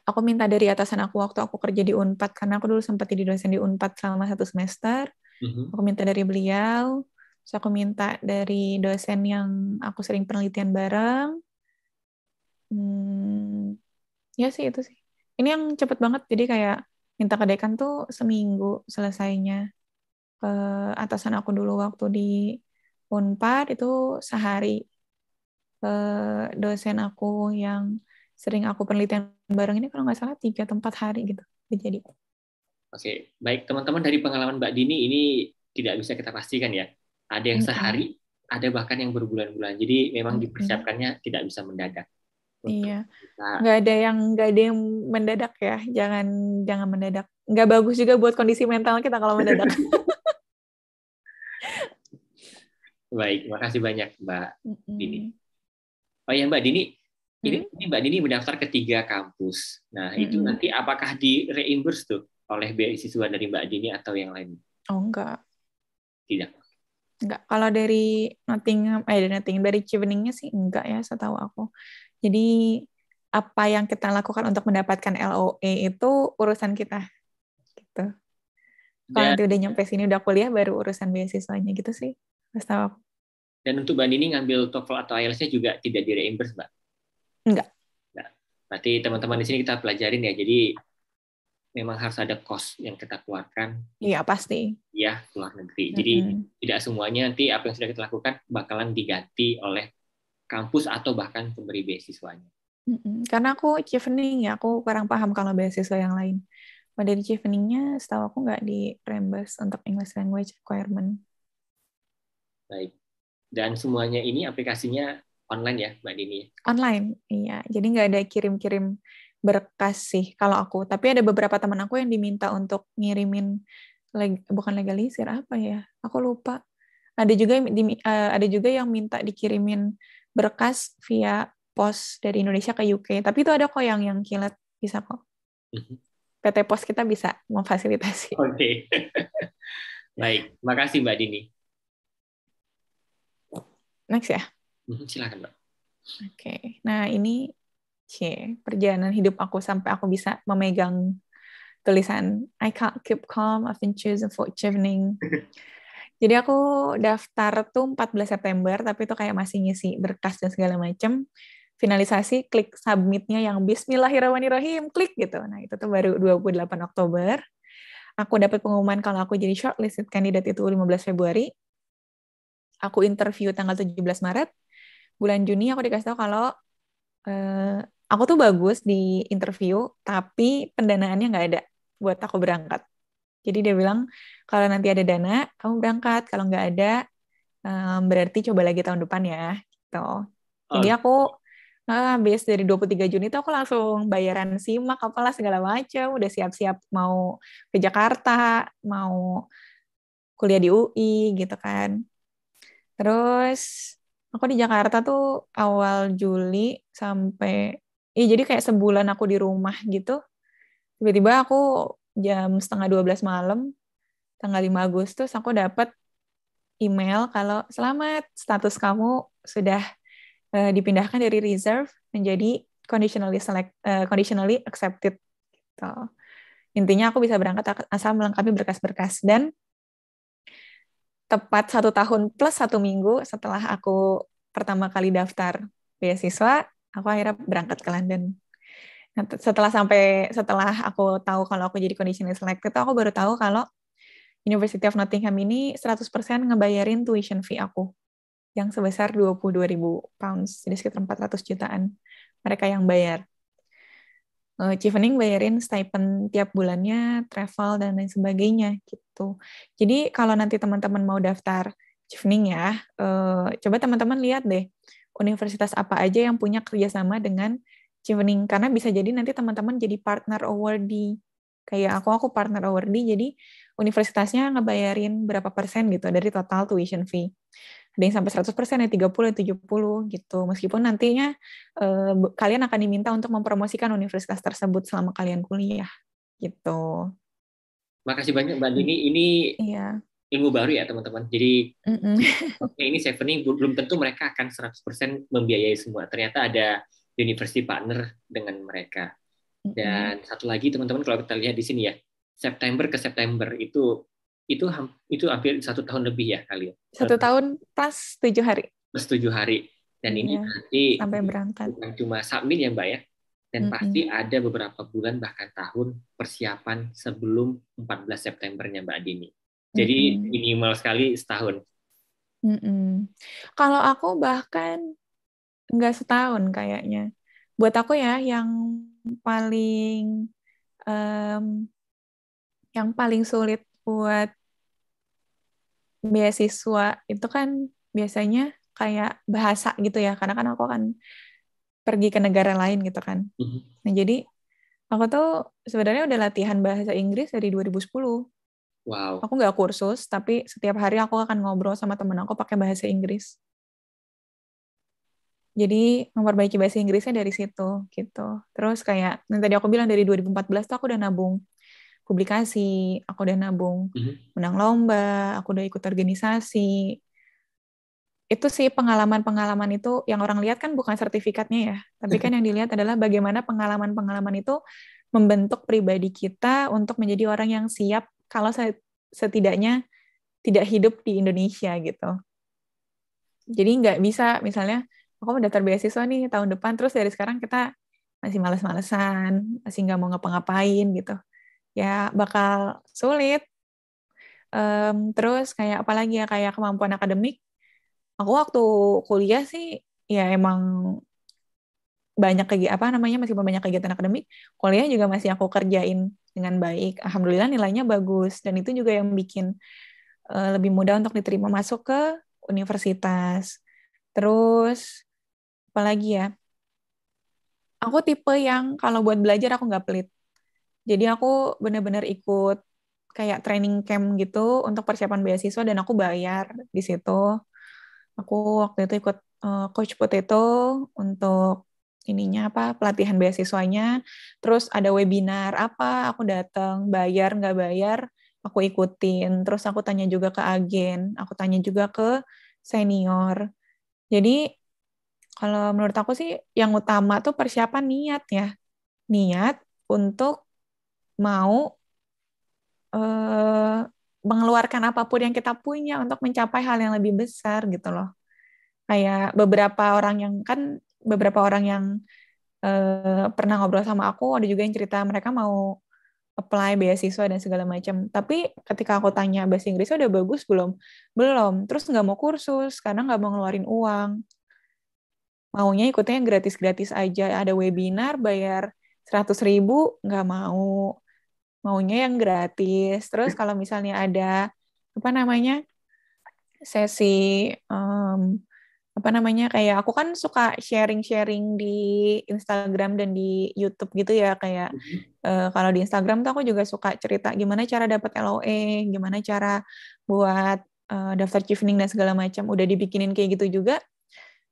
Aku minta dari atasan aku waktu aku kerja di Unpad karena aku dulu sempat jadi dosen di Unpad selama satu semester. Mm-hmm. Aku minta dari beliau, terus aku minta dari dosen yang aku sering penelitian bareng. Hmm, ya sih itu sih. Ini yang cepet banget, jadi kayak minta ke dekan tuh seminggu selesainya. Ke eh, atasan aku dulu waktu di Unpad itu sehari. Ke eh, dosen aku yang sering aku penelitian bareng ini kalau nggak salah tiga tempat hari gitu. Jadi Oke, baik teman-teman dari pengalaman Mbak Dini ini tidak bisa kita pastikan ya. Ada yang sehari, ada bahkan yang berbulan-bulan. Jadi memang dipersiapkannya tidak bisa mendadak. Iya, nggak ada yang nggak ada yang mendadak ya. Jangan jangan mendadak. Nggak bagus juga buat kondisi mental kita kalau mendadak. [laughs] Baik, makasih banyak Mbak Dini. Oh ya Mbak Dini, hmm? ini, Mbak Dini mendaftar ke tiga kampus. Nah mm-hmm. itu nanti apakah di reimburse tuh? oleh beasiswa dari Mbak Dini atau yang lain? Oh enggak. Tidak. Enggak. Kalau dari Nottingham, eh dari Nottingham, dari Cheveningnya sih enggak ya, saya tahu aku. Jadi apa yang kita lakukan untuk mendapatkan LOE itu urusan kita. Gitu. Kalau nanti udah nyampe sini, udah kuliah, baru urusan beasiswanya gitu sih. Setahu aku. Dan untuk Mbak Dini ngambil TOEFL atau IELTS-nya juga tidak di reimburse, Mbak? Enggak. Nah, berarti teman-teman di sini kita pelajarin ya, jadi memang harus ada cost yang kita keluarkan. Iya pasti. Iya luar negeri. -hmm. Jadi tidak semuanya nanti apa yang sudah kita lakukan bakalan diganti oleh kampus atau bahkan pemberi beasiswanya. Mm Karena aku chevening ya, aku kurang paham kalau beasiswa yang lain. Pada dari cheveningnya, setahu aku nggak di reimburse untuk English language requirement. Baik. Dan semuanya ini aplikasinya online ya, Mbak Dini? Online, iya. Jadi nggak ada kirim-kirim berkas sih kalau aku. Tapi ada beberapa teman aku yang diminta untuk ngirimin leg, bukan legalisir apa ya? Aku lupa. Ada juga di, uh, eh, ada juga yang minta dikirimin berkas via pos dari Indonesia ke UK. Tapi itu ada kok yang yang kilat bisa kok. Mhm. PT Pos kita bisa memfasilitasi. [laughs] Oke. Okay. [laughs] Baik, makasih Mbak Dini. Next ya. Mhm, silakan Mbak. Oke, okay. nah ini oke perjalanan hidup aku sampai aku bisa memegang tulisan I can't keep calm, I've been chosen for evening. [laughs] Jadi aku daftar tuh 14 September, tapi itu kayak masih ngisi berkas dan segala macem. Finalisasi, klik submitnya yang Bismillahirrahmanirrahim, klik gitu. Nah itu tuh baru 28 Oktober. Aku dapat pengumuman kalau aku jadi shortlisted kandidat itu 15 Februari. Aku interview tanggal 17 Maret. Bulan Juni aku dikasih tahu kalau uh, aku tuh bagus di interview, tapi pendanaannya nggak ada buat aku berangkat. Jadi dia bilang, kalau nanti ada dana, kamu berangkat. Kalau nggak ada, um, berarti coba lagi tahun depan ya. Gitu. Jadi aku habis dari 23 Juni itu aku langsung bayaran simak apalah segala macam udah siap-siap mau ke Jakarta mau kuliah di UI gitu kan terus aku di Jakarta tuh awal Juli sampai Iya jadi kayak sebulan aku di rumah gitu. Tiba-tiba aku jam setengah 12 malam, tanggal 5 Agustus, aku dapat email kalau selamat status kamu sudah uh, dipindahkan dari reserve menjadi conditionally select uh, conditionally accepted. Gitu. Intinya aku bisa berangkat asal melengkapi berkas-berkas dan tepat satu tahun plus satu minggu setelah aku pertama kali daftar beasiswa, aku akhirnya berangkat ke London nah, setelah sampai setelah aku tahu kalau aku jadi select, selected aku baru tahu kalau University of Nottingham ini 100% ngebayarin tuition fee aku yang sebesar 22.000 pounds, jadi sekitar 400 jutaan mereka yang bayar. Chevening eh, bayarin stipend tiap bulannya, travel dan lain sebagainya gitu. Jadi kalau nanti teman-teman mau daftar Chevening ya, eh, coba teman-teman lihat deh universitas apa aja yang punya kerjasama dengan Chevening karena bisa jadi nanti teman-teman jadi partner awardee kayak aku aku partner awardee jadi universitasnya ngebayarin berapa persen gitu dari total tuition fee ada yang sampai 100 persen, ada 30, ada 70 gitu. Meskipun nantinya eh, kalian akan diminta untuk mempromosikan universitas tersebut selama kalian kuliah gitu. Makasih banyak Mbak Dini. Hmm. Ini iya ilmu baru ya teman-teman. Jadi mm -hmm. okay, ini Sevening belum tentu mereka akan 100% membiayai semua. Ternyata ada university partner dengan mereka. Dan mm -hmm. satu lagi teman-teman kalau kita lihat di sini ya, September ke September itu itu itu hampir satu tahun lebih ya kali ya. Satu tahun plus tujuh hari. Plus tujuh hari. Dan ini yeah. Iya, nanti sampai berangkat. Bukan cuma submit ya Mbak ya. Dan mm -hmm. pasti ada beberapa bulan bahkan tahun persiapan sebelum 14 Septembernya Mbak Dini. Jadi mm-hmm. minimal sekali setahun. Mm-hmm. Kalau aku bahkan nggak setahun kayaknya. Buat aku ya yang paling um, yang paling sulit buat beasiswa itu kan biasanya kayak bahasa gitu ya karena kan aku kan pergi ke negara lain gitu kan. Mm-hmm. Nah jadi aku tuh sebenarnya udah latihan bahasa Inggris dari 2010 Wow. Aku nggak kursus, tapi setiap hari aku akan ngobrol sama temen aku pakai bahasa Inggris. Jadi memperbaiki bahasa Inggrisnya dari situ gitu. Terus kayak yang tadi aku bilang dari 2014 tuh aku udah nabung publikasi, aku udah nabung mm-hmm. menang lomba, aku udah ikut organisasi. Itu sih pengalaman-pengalaman itu yang orang lihat kan bukan sertifikatnya ya, tapi kan yang dilihat adalah bagaimana pengalaman-pengalaman itu membentuk pribadi kita untuk menjadi orang yang siap kalau saya setidaknya tidak hidup di Indonesia gitu. Jadi nggak bisa misalnya aku mau daftar beasiswa nih tahun depan terus dari sekarang kita masih males-malesan, masih nggak mau ngapa-ngapain gitu. Ya bakal sulit. Um, terus kayak apalagi ya kayak kemampuan akademik. Aku waktu kuliah sih ya emang banyak kegiatan apa namanya masih banyak kegiatan akademik, kuliah juga masih aku kerjain dengan baik. Alhamdulillah nilainya bagus dan itu juga yang bikin uh, lebih mudah untuk diterima masuk ke universitas. Terus apalagi ya? Aku tipe yang kalau buat belajar aku nggak pelit. Jadi aku bener-bener ikut kayak training camp gitu untuk persiapan beasiswa dan aku bayar di situ. Aku waktu itu ikut uh, coach potato untuk ininya apa pelatihan beasiswanya terus ada webinar apa aku datang bayar nggak bayar aku ikutin terus aku tanya juga ke agen aku tanya juga ke senior jadi kalau menurut aku sih yang utama tuh persiapan niat ya niat untuk mau eh, mengeluarkan apapun yang kita punya untuk mencapai hal yang lebih besar gitu loh kayak beberapa orang yang kan beberapa orang yang uh, pernah ngobrol sama aku ada juga yang cerita mereka mau apply beasiswa dan segala macam. Tapi ketika aku tanya bahasa Inggrisnya udah bagus belum? Belum. Terus nggak mau kursus karena nggak mau ngeluarin uang. Maunya ikutnya yang gratis-gratis aja. Ada webinar bayar 100 ribu nggak mau. Maunya yang gratis. Terus kalau misalnya ada apa namanya sesi um, apa namanya kayak aku kan suka sharing-sharing di Instagram dan di YouTube gitu ya kayak mm-hmm. uh, kalau di Instagram tuh aku juga suka cerita gimana cara dapat LOE, gimana cara buat uh, daftar chevening dan segala macam udah dibikinin kayak gitu juga.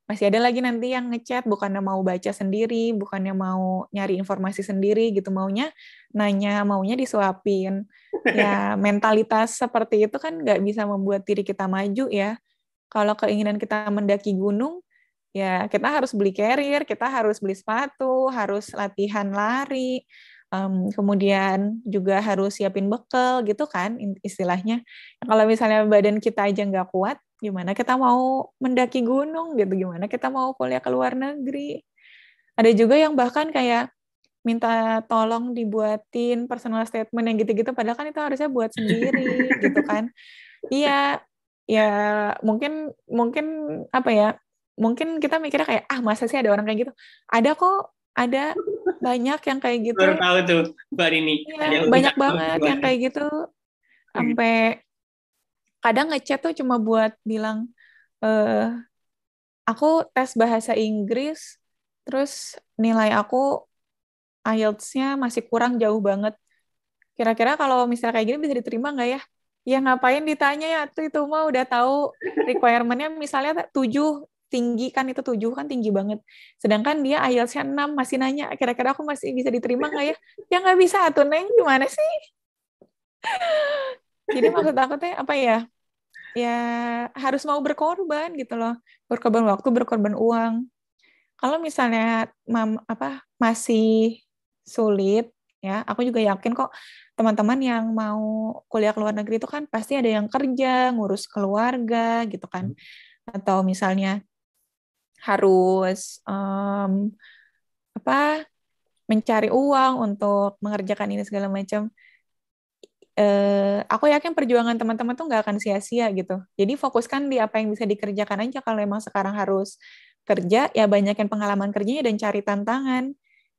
Masih ada lagi nanti yang ngechat bukannya mau baca sendiri, bukannya mau nyari informasi sendiri gitu maunya nanya, maunya disuapin. ya [laughs] mentalitas seperti itu kan nggak bisa membuat diri kita maju ya kalau keinginan kita mendaki gunung, ya kita harus beli carrier, kita harus beli sepatu, harus latihan lari, um, kemudian juga harus siapin bekal gitu kan istilahnya. Nah, kalau misalnya badan kita aja nggak kuat, gimana kita mau mendaki gunung gitu, gimana kita mau kuliah ke luar negeri. Ada juga yang bahkan kayak minta tolong dibuatin personal statement yang gitu-gitu padahal kan itu harusnya buat sendiri [laughs] gitu kan iya ya mungkin mungkin apa ya mungkin kita mikirnya kayak ah masa sih ada orang kayak gitu ada kok ada banyak yang kayak [laughs] gitu baru tahu tuh hari ini ya, banyak banget yang kayak gitu hmm. sampai kadang ngechat tuh cuma buat bilang eh aku tes bahasa Inggris terus nilai aku IELTS-nya masih kurang jauh banget kira-kira kalau misalnya kayak gini bisa diterima nggak ya ya ngapain ditanya ya tuh itu mah udah tahu requirementnya misalnya tujuh tinggi kan itu tujuh kan tinggi banget sedangkan dia IELTS-nya enam masih nanya kira-kira aku masih bisa diterima nggak ya ya nggak bisa atuh neng gimana sih [laughs] jadi maksud aku tuh apa ya ya harus mau berkorban gitu loh berkorban waktu berkorban uang kalau misalnya mam apa masih sulit ya aku juga yakin kok teman-teman yang mau kuliah ke luar negeri itu kan pasti ada yang kerja ngurus keluarga gitu kan hmm. atau misalnya harus um, apa mencari uang untuk mengerjakan ini segala macam Uh, aku yakin perjuangan teman-teman tuh nggak akan sia-sia gitu jadi fokuskan di apa yang bisa dikerjakan aja kalau emang sekarang harus kerja ya banyakin pengalaman kerjanya dan cari tantangan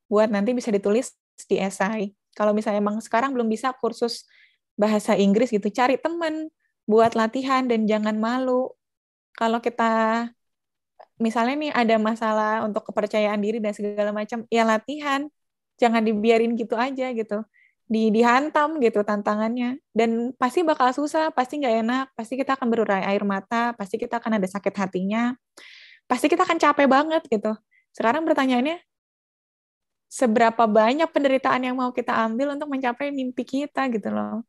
buat nanti bisa ditulis di SI. Kalau misalnya emang sekarang belum bisa kursus bahasa Inggris gitu, cari teman buat latihan dan jangan malu. Kalau kita misalnya nih ada masalah untuk kepercayaan diri dan segala macam, ya latihan. Jangan dibiarin gitu aja gitu. Di, dihantam gitu tantangannya dan pasti bakal susah pasti nggak enak pasti kita akan berurai air mata pasti kita akan ada sakit hatinya pasti kita akan capek banget gitu sekarang pertanyaannya seberapa banyak penderitaan yang mau kita ambil untuk mencapai mimpi kita gitu loh.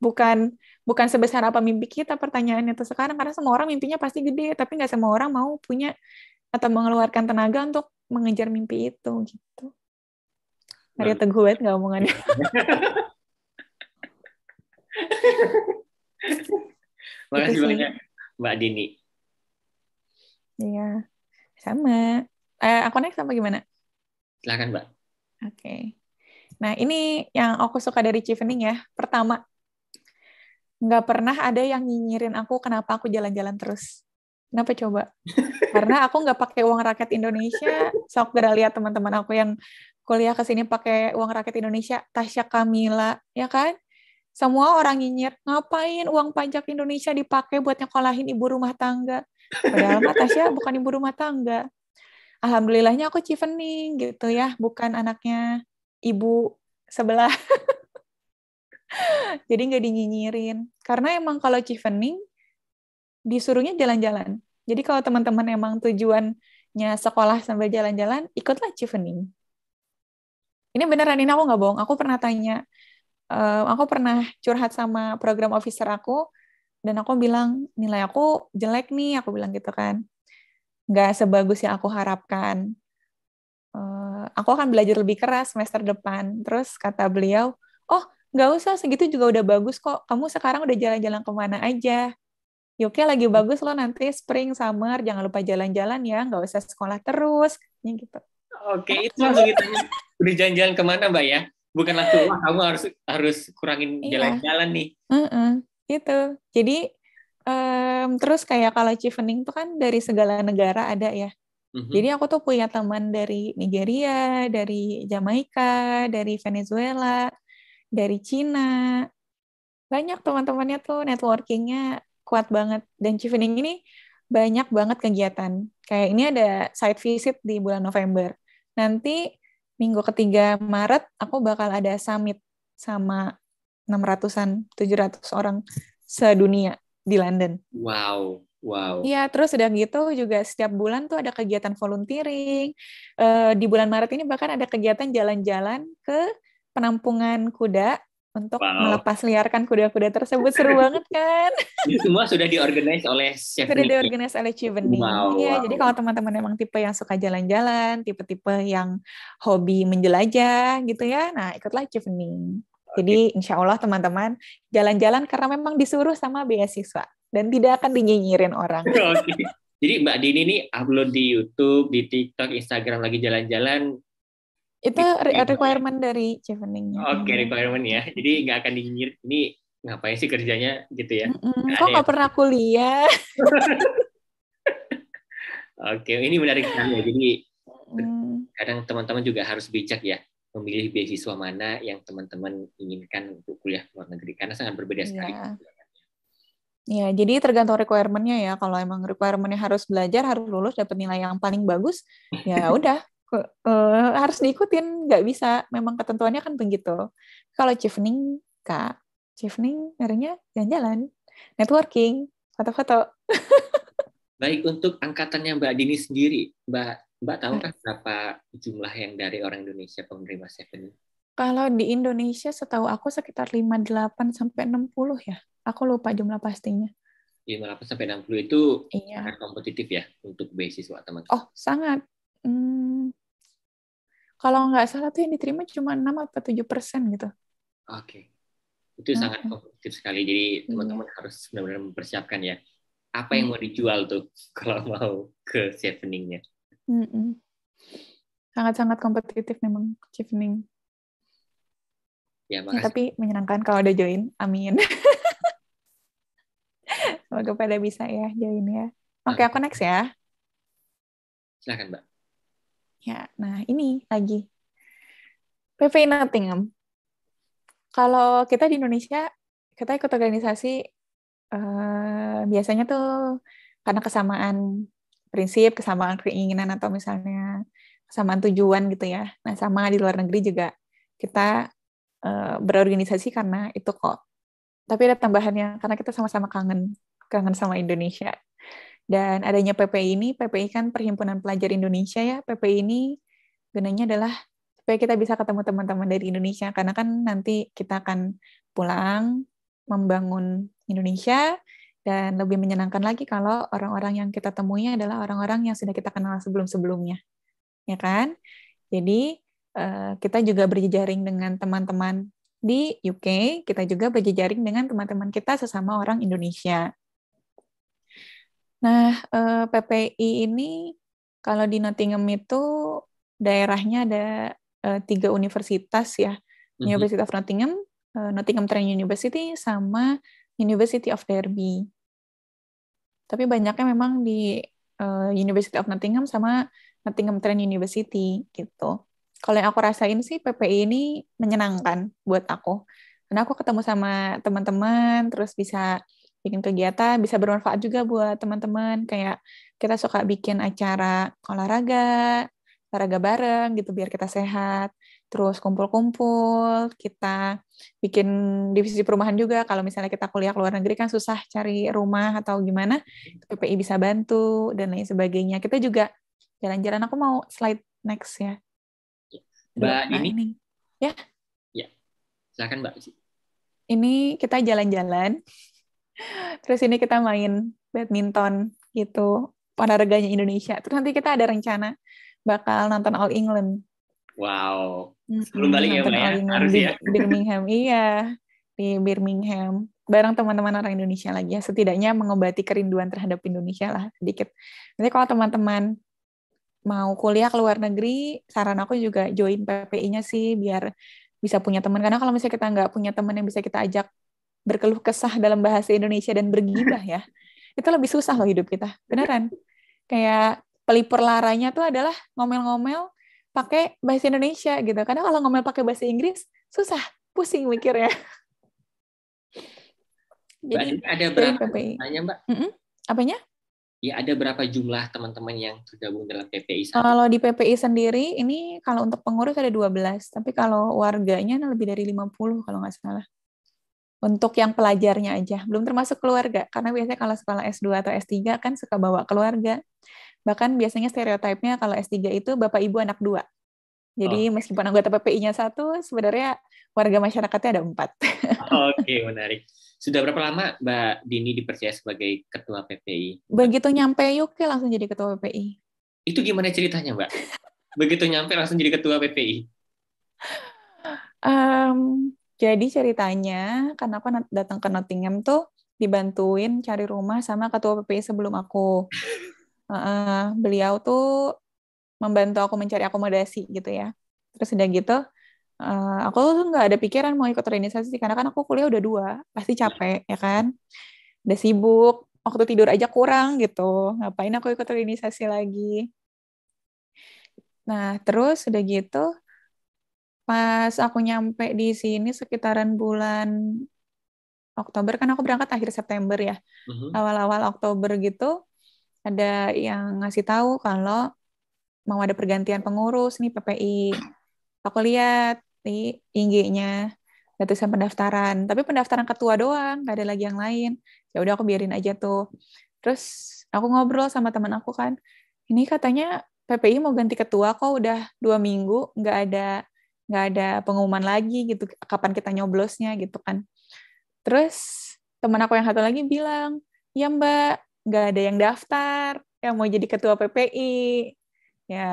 Bukan bukan sebesar apa mimpi kita pertanyaannya itu sekarang karena semua orang mimpinya pasti gede, tapi nggak semua orang mau punya atau mengeluarkan tenaga untuk mengejar mimpi itu gitu. Maria teguh banget nggak omongannya. [laughs] Makasih gitu banyak Mbak Dini. Iya, sama. Eh, aku naik sama gimana? Silakan Mbak. Oke. Okay. Nah, ini yang aku suka dari Chevening ya. Pertama, nggak pernah ada yang nyinyirin aku kenapa aku jalan-jalan terus. Kenapa coba? Karena aku nggak pakai uang rakyat Indonesia. Sok gara lihat teman-teman aku yang kuliah ke sini pakai uang rakyat Indonesia, Tasya Kamila, ya kan? Semua orang nyinyir, ngapain uang pajak Indonesia dipakai buat nyekolahin ibu rumah tangga? Padahal Tasya bukan ibu rumah tangga alhamdulillahnya aku Civening gitu ya, bukan anaknya ibu sebelah. [laughs] Jadi nggak dinyinyirin. Karena emang kalau Civening disuruhnya jalan-jalan. Jadi kalau teman-teman emang tujuannya sekolah sambil jalan-jalan, ikutlah Civening. Ini beneran ini aku nggak bohong. Aku pernah tanya, uh, aku pernah curhat sama program officer aku, dan aku bilang nilai aku jelek nih, aku bilang gitu kan nggak sebagus yang aku harapkan. Uh, aku akan belajar lebih keras semester depan. Terus kata beliau, oh nggak usah segitu juga udah bagus kok. Kamu sekarang udah jalan-jalan kemana aja. Yoke lagi bagus loh nanti spring, summer. Jangan lupa jalan-jalan ya. Nggak usah sekolah terus. Ya, gitu. Oke, itu langsung gitu. udah jalan-jalan kemana Mbak ya? Bukan langsung, kamu harus harus kurangin iya. jalan-jalan iya. nih. Uh uh gitu. Jadi Um, terus kayak kalau chevening tuh kan dari segala negara ada ya. Mm-hmm. Jadi aku tuh punya teman dari Nigeria, dari Jamaika, dari Venezuela, dari Cina. Banyak teman-temannya tuh networkingnya kuat banget. Dan chevening ini banyak banget kegiatan. Kayak ini ada site visit di bulan November. Nanti minggu ketiga Maret aku bakal ada summit sama 600-an, 700 orang sedunia di London. Wow, Wow. Iya, terus udah gitu juga setiap bulan tuh ada kegiatan volunteering. Uh, di bulan Maret ini bahkan ada kegiatan jalan-jalan ke penampungan kuda untuk wow. melepas liarkan kuda-kuda tersebut seru banget kan? [laughs] Ini semua sudah diorganize oleh Chef Sudah diorganize oleh Chiveni. Wow, ya, wow. jadi kalau teman-teman emang tipe yang suka jalan-jalan, tipe-tipe yang hobi menjelajah gitu ya, nah ikutlah Chiveni. Jadi insya Allah teman-teman jalan-jalan karena memang disuruh sama beasiswa dan tidak akan dinyinyirin orang. [laughs] Jadi Mbak Dini ini upload di YouTube, di TikTok, Instagram lagi jalan-jalan. Itu ya? requirement dari chevening Oke, okay, hmm. requirement ya. Jadi nggak akan dinyinyir. Ini ngapain sih kerjanya gitu ya? Mm-mm, kok nggak ya? pernah kuliah? [laughs] Oke, okay, ini menarik sekali ya. Jadi mm. kadang teman-teman juga harus bijak ya memilih beasiswa mana yang teman-teman inginkan untuk kuliah luar negeri karena sangat berbeda iya. sekali. Ya. ya, jadi tergantung requirement-nya ya. Kalau emang requirement-nya harus belajar, harus lulus, dapat nilai yang paling bagus, [laughs] ya udah eh, harus diikutin, Gak bisa. Memang ketentuannya kan begitu. Kalau chevening, kak, chevening akhirnya jalan-jalan, networking, foto-foto. [laughs] Baik untuk angkatannya Mbak Dini sendiri, Mbak Mbak tahu kan berapa jumlah yang dari orang Indonesia penerima seven? Kalau di Indonesia setahu aku sekitar 58 sampai 60 ya. Aku lupa jumlah pastinya. 58 sampai 60 itu iya. sangat kompetitif ya untuk beasiswa teman-teman. Oh, sangat. Hmm, kalau nggak salah tuh yang diterima cuma 6 atau 7 persen gitu. Oke. Okay. Itu nah. sangat kompetitif sekali. Jadi iya. teman-teman iya. harus benar-benar mempersiapkan ya. Apa yang mau dijual tuh [laughs] kalau mau ke chevening-nya? Sangat-sangat kompetitif memang Chevening. Ya, ya, tapi menyenangkan kalau ada join. Amin. [laughs] Semoga pada bisa ya join ya. Oke, okay, aku next ya. Silakan, Mbak. Ya, nah ini lagi. PV Nottingham. Kalau kita di Indonesia, kita ikut organisasi eh, biasanya tuh karena kesamaan prinsip, kesamaan keinginan atau misalnya kesamaan tujuan gitu ya. Nah, sama di luar negeri juga kita uh, berorganisasi karena itu kok. Tapi ada tambahannya karena kita sama-sama kangen, kangen sama Indonesia. Dan adanya PPI ini, PPI kan Perhimpunan Pelajar Indonesia ya. PPI ini gunanya adalah supaya kita bisa ketemu teman-teman dari Indonesia karena kan nanti kita akan pulang membangun Indonesia dan lebih menyenangkan lagi kalau orang-orang yang kita temui adalah orang-orang yang sudah kita kenal sebelum-sebelumnya, ya kan? Jadi eh, kita juga berjejaring dengan teman-teman di UK, kita juga berjejaring dengan teman-teman kita sesama orang Indonesia. Nah, eh, PPI ini kalau di Nottingham itu daerahnya ada eh, tiga universitas ya, mhm. Universitas Nottingham, Nottingham Trent University, sama University of Derby. Tapi banyaknya memang di uh, University of Nottingham sama Nottingham Trent University gitu. Kalau yang aku rasain sih PPI ini menyenangkan buat aku. Karena aku ketemu sama teman-teman, terus bisa bikin kegiatan, bisa bermanfaat juga buat teman-teman. Kayak kita suka bikin acara olahraga, olahraga bareng gitu biar kita sehat terus kumpul-kumpul, kita bikin divisi perumahan juga. Kalau misalnya kita kuliah luar negeri kan susah cari rumah atau gimana, PPI bisa bantu dan lain sebagainya. Kita juga jalan-jalan. Aku mau slide next ya. Mbak Dini. Ini. Ya. Ya. Silakan Mbak. Ini kita jalan-jalan. Terus ini kita main badminton gitu. Olahraganya Indonesia. Terus nanti kita ada rencana bakal nonton All England Wow. Sebelum balik ya, Mbak ya? Harus di ya. [laughs] Birmingham, iya. Di Birmingham. Bareng teman-teman orang Indonesia lagi ya. Setidaknya mengobati kerinduan terhadap Indonesia lah sedikit. Nanti kalau teman-teman mau kuliah ke luar negeri, saran aku juga join PPI-nya sih biar bisa punya teman. Karena kalau misalnya kita nggak punya teman yang bisa kita ajak berkeluh kesah dalam bahasa Indonesia dan bergibah ya, [laughs] itu lebih susah loh hidup kita. Beneran. Kayak pelipur laranya tuh adalah ngomel-ngomel, pakai bahasa Indonesia gitu. Karena kalau ngomel pakai bahasa Inggris susah, pusing mikirnya. [laughs] Jadi Mbak, ada berapa PPI. Tanya, Mbak? Mm -mm. Apanya? Ya ada berapa jumlah teman-teman yang tergabung dalam PPI? Kalau di PPI sendiri ini kalau untuk pengurus ada 12, tapi kalau warganya lebih dari 50 kalau nggak salah. Untuk yang pelajarnya aja, belum termasuk keluarga karena biasanya kalau sekolah S2 atau S3 kan suka bawa keluarga. Bahkan biasanya stereotipnya kalau S3 itu bapak ibu anak dua. Jadi oh. meskipun anggota PPI-nya satu, sebenarnya warga masyarakatnya ada empat. [laughs] Oke, menarik. Sudah berapa lama Mbak Dini dipercaya sebagai ketua PPI? Begitu nyampe UK langsung jadi ketua PPI. Itu gimana ceritanya Mbak? Begitu nyampe langsung jadi ketua PPI? Um, jadi ceritanya kenapa datang ke Nottingham tuh dibantuin cari rumah sama ketua PPI sebelum aku uh, beliau tuh membantu aku mencari akomodasi gitu ya terus udah gitu uh, aku tuh nggak ada pikiran mau ikut organisasi karena kan aku kuliah udah dua pasti iya. capek ya kan udah sibuk waktu tidur aja kurang gitu ngapain aku ikut organisasi lagi nah terus udah gitu pas aku nyampe di sini sekitaran bulan Oktober kan aku berangkat akhir September ya uh-huh. awal-awal Oktober gitu ada yang ngasih tahu kalau mau ada pergantian pengurus nih PPI. Aku lihat di IG-nya batasan pendaftaran, tapi pendaftaran ketua doang, nggak ada lagi yang lain. Ya udah aku biarin aja tuh. Terus aku ngobrol sama teman aku kan, ini katanya PPI mau ganti ketua kok udah dua minggu nggak ada nggak ada pengumuman lagi gitu kapan kita nyoblosnya gitu kan. Terus teman aku yang satu lagi bilang, ya mbak nggak ada yang daftar yang mau jadi ketua PPI ya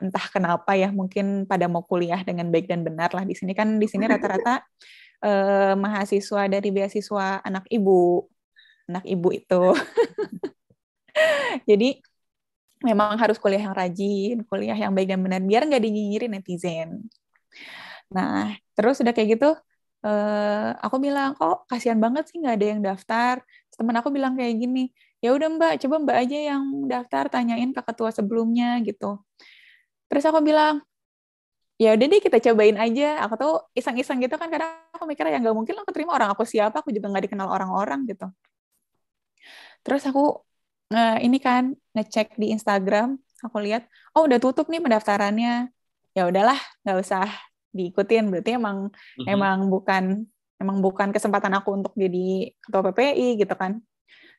entah kenapa ya mungkin pada mau kuliah dengan baik dan benar lah di sini kan di sini rata-rata [laughs] eh, mahasiswa dari beasiswa anak ibu anak ibu itu [laughs] jadi memang harus kuliah yang rajin kuliah yang baik dan benar biar nggak dinyinyirin netizen nah terus udah kayak gitu eh, aku bilang kok kasihan banget sih nggak ada yang daftar teman aku bilang kayak gini ya udah mbak coba mbak aja yang daftar tanyain ke ketua sebelumnya gitu terus aku bilang ya udah deh kita cobain aja aku tuh iseng-iseng gitu kan kadang aku mikirnya ya nggak mungkin aku terima orang aku siapa aku juga nggak dikenal orang-orang gitu terus aku eh, ini kan ngecek di Instagram aku lihat oh udah tutup nih pendaftarannya ya udahlah nggak usah diikutin berarti emang mm-hmm. emang bukan emang bukan kesempatan aku untuk jadi ketua PPI gitu kan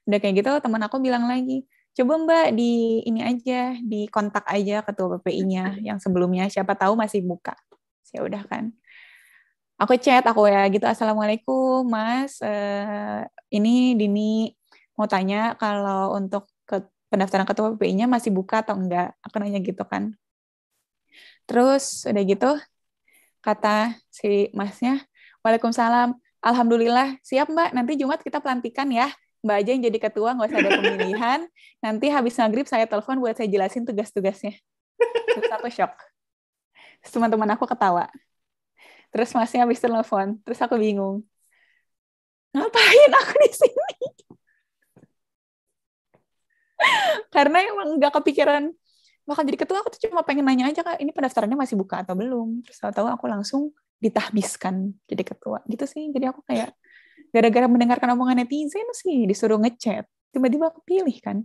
Udah kayak gitu teman aku bilang lagi, coba Mbak di ini aja, di kontak aja ketua PPI-nya yang sebelumnya siapa tahu masih buka. Ya udah kan. Aku chat, aku ya gitu, Assalamualaikum Mas, eh, ini Dini mau tanya kalau untuk ke, pendaftaran ketua PPI-nya masih buka atau enggak? Aku nanya gitu kan. Terus udah gitu, kata si masnya, Waalaikumsalam, Alhamdulillah, siap Mbak, nanti Jumat kita pelantikan ya. Mbak aja yang jadi ketua, nggak usah ada pemilihan. [laughs] Nanti habis maghrib saya telepon buat saya jelasin tugas-tugasnya. [laughs] Terus aku shock. teman-teman aku ketawa. Terus masih habis telepon. Terus aku bingung. Ngapain aku di sini? [laughs] Karena emang nggak kepikiran bakal jadi ketua aku tuh cuma pengen nanya aja kak ini pendaftarannya masih buka atau belum terus tahu-tahu aku langsung ditahbiskan jadi ketua gitu sih jadi aku kayak gara-gara mendengarkan omongan netizen sih disuruh ngechat tiba-tiba kepilih kan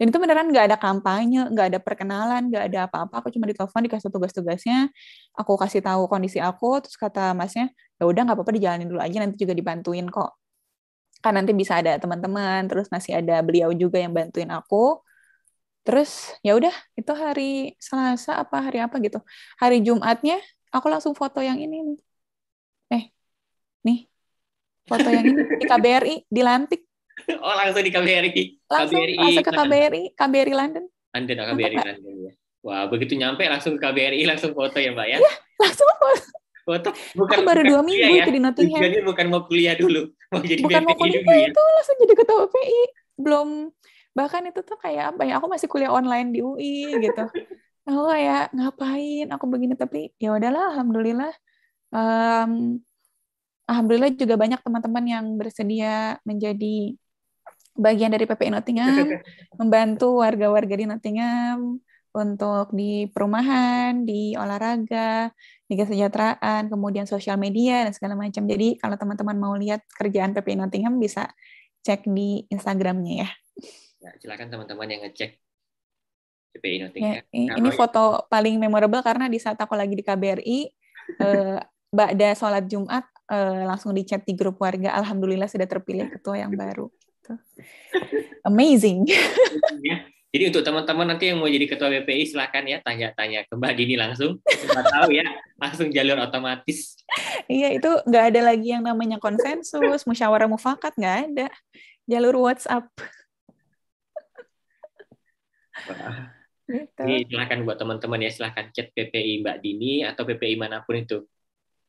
dan itu beneran nggak ada kampanye nggak ada perkenalan nggak ada apa-apa aku cuma ditelepon dikasih tugas-tugasnya aku kasih tahu kondisi aku terus kata masnya ya udah nggak apa-apa dijalanin dulu aja nanti juga dibantuin kok kan nanti bisa ada teman-teman terus masih ada beliau juga yang bantuin aku terus ya udah itu hari Selasa apa hari apa gitu hari Jumatnya aku langsung foto yang ini eh nih foto yang ini di KBRI dilantik [laughs] oh langsung di KBRI langsung KBRI langsung ke KBRI KBRI London London oh, KBRI London, London ya wah begitu nyampe langsung ke KBRI [laughs] langsung foto ya mbak ya, ya langsung foto foto bukan Aku baru dua minggu ya. itu di Nottingham jadi bukan mau kuliah dulu [laughs] mau jadi bukan mau kuliah dulu, ya. itu langsung jadi ketua PI belum bahkan itu tuh kayak apa ya aku masih kuliah online di UI gitu aku kayak ngapain aku begini tapi ya udahlah alhamdulillah um, alhamdulillah juga banyak teman-teman yang bersedia menjadi bagian dari PPI Nottingham, [laughs] membantu warga-warga di Nottingham untuk di perumahan, di olahraga, di kesejahteraan, kemudian sosial media dan segala macam. Jadi kalau teman-teman mau lihat kerjaan PPI Nottingham bisa cek di Instagramnya ya. Nah, silakan teman-teman yang ngecek PPI ya, Nottingham. Ya, ini foto paling memorable karena di saat aku lagi di KBRI, [laughs] eh, Ba'da sholat Jumat, uh, langsung di chat di grup warga alhamdulillah sudah terpilih ketua yang baru amazing iya. jadi untuk teman-teman nanti yang mau jadi ketua BPI silahkan ya tanya-tanya ke Mbak Dini langsung. Mbak tahu ya, langsung jalur otomatis. Iya itu nggak ada lagi yang namanya konsensus, musyawarah mufakat nggak ada, jalur WhatsApp. Ini gitu. silahkan buat teman-teman ya silahkan chat PPI Mbak Dini atau PPI manapun itu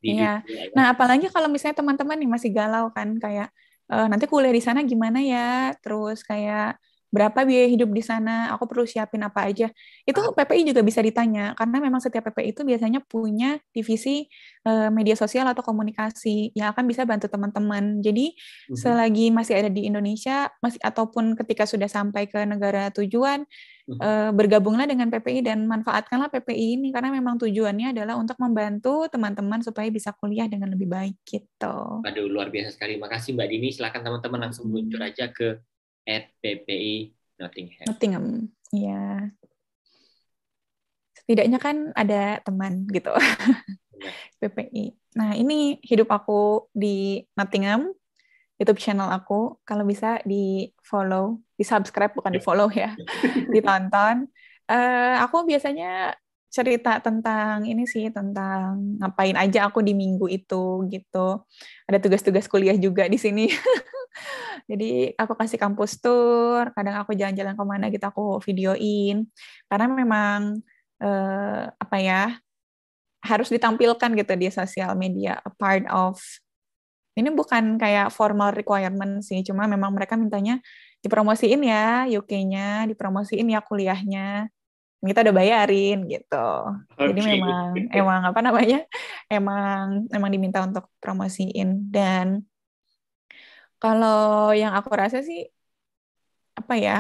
iya. Nah, apalagi kalau misalnya teman-teman nih masih galau kan kayak e, nanti kuliah di sana gimana ya? Terus kayak berapa biaya hidup di sana, aku perlu siapin apa aja. Itu ah. PPI juga bisa ditanya karena memang setiap PPI itu biasanya punya divisi uh, media sosial atau komunikasi yang akan bisa bantu teman-teman. Jadi uh mhm. -huh. selagi masih ada di Indonesia masih ataupun ketika sudah sampai ke negara tujuan uh -huh. uh, bergabunglah dengan PPI dan manfaatkanlah PPI ini karena memang tujuannya adalah untuk membantu teman-teman supaya bisa kuliah dengan lebih baik gitu. Aduh luar biasa sekali. Makasih Mbak Dini. Silakan teman-teman langsung muncul hmm. aja ke at PPI Nottingham. Nottingham, iya. Setidaknya kan ada teman gitu. Iya. [laughs] PPI. Nah ini hidup aku di Nottingham, YouTube channel aku. Kalau bisa di follow, di subscribe bukan iya. di follow ya, [laughs] ditonton. Uh, aku biasanya cerita tentang ini sih tentang ngapain aja aku di minggu itu gitu. Ada tugas-tugas kuliah juga di sini. [laughs] Jadi aku kasih kampus tour, kadang aku jalan-jalan kemana gitu aku videoin. Karena memang eh, apa ya harus ditampilkan gitu di sosial media a part of ini bukan kayak formal requirement sih, cuma memang mereka mintanya dipromosiin ya UK-nya, dipromosiin ya kuliahnya kita udah bayarin gitu. Okay. Jadi memang emang apa namanya? Emang emang diminta untuk promosiin dan kalau yang aku rasa sih apa ya?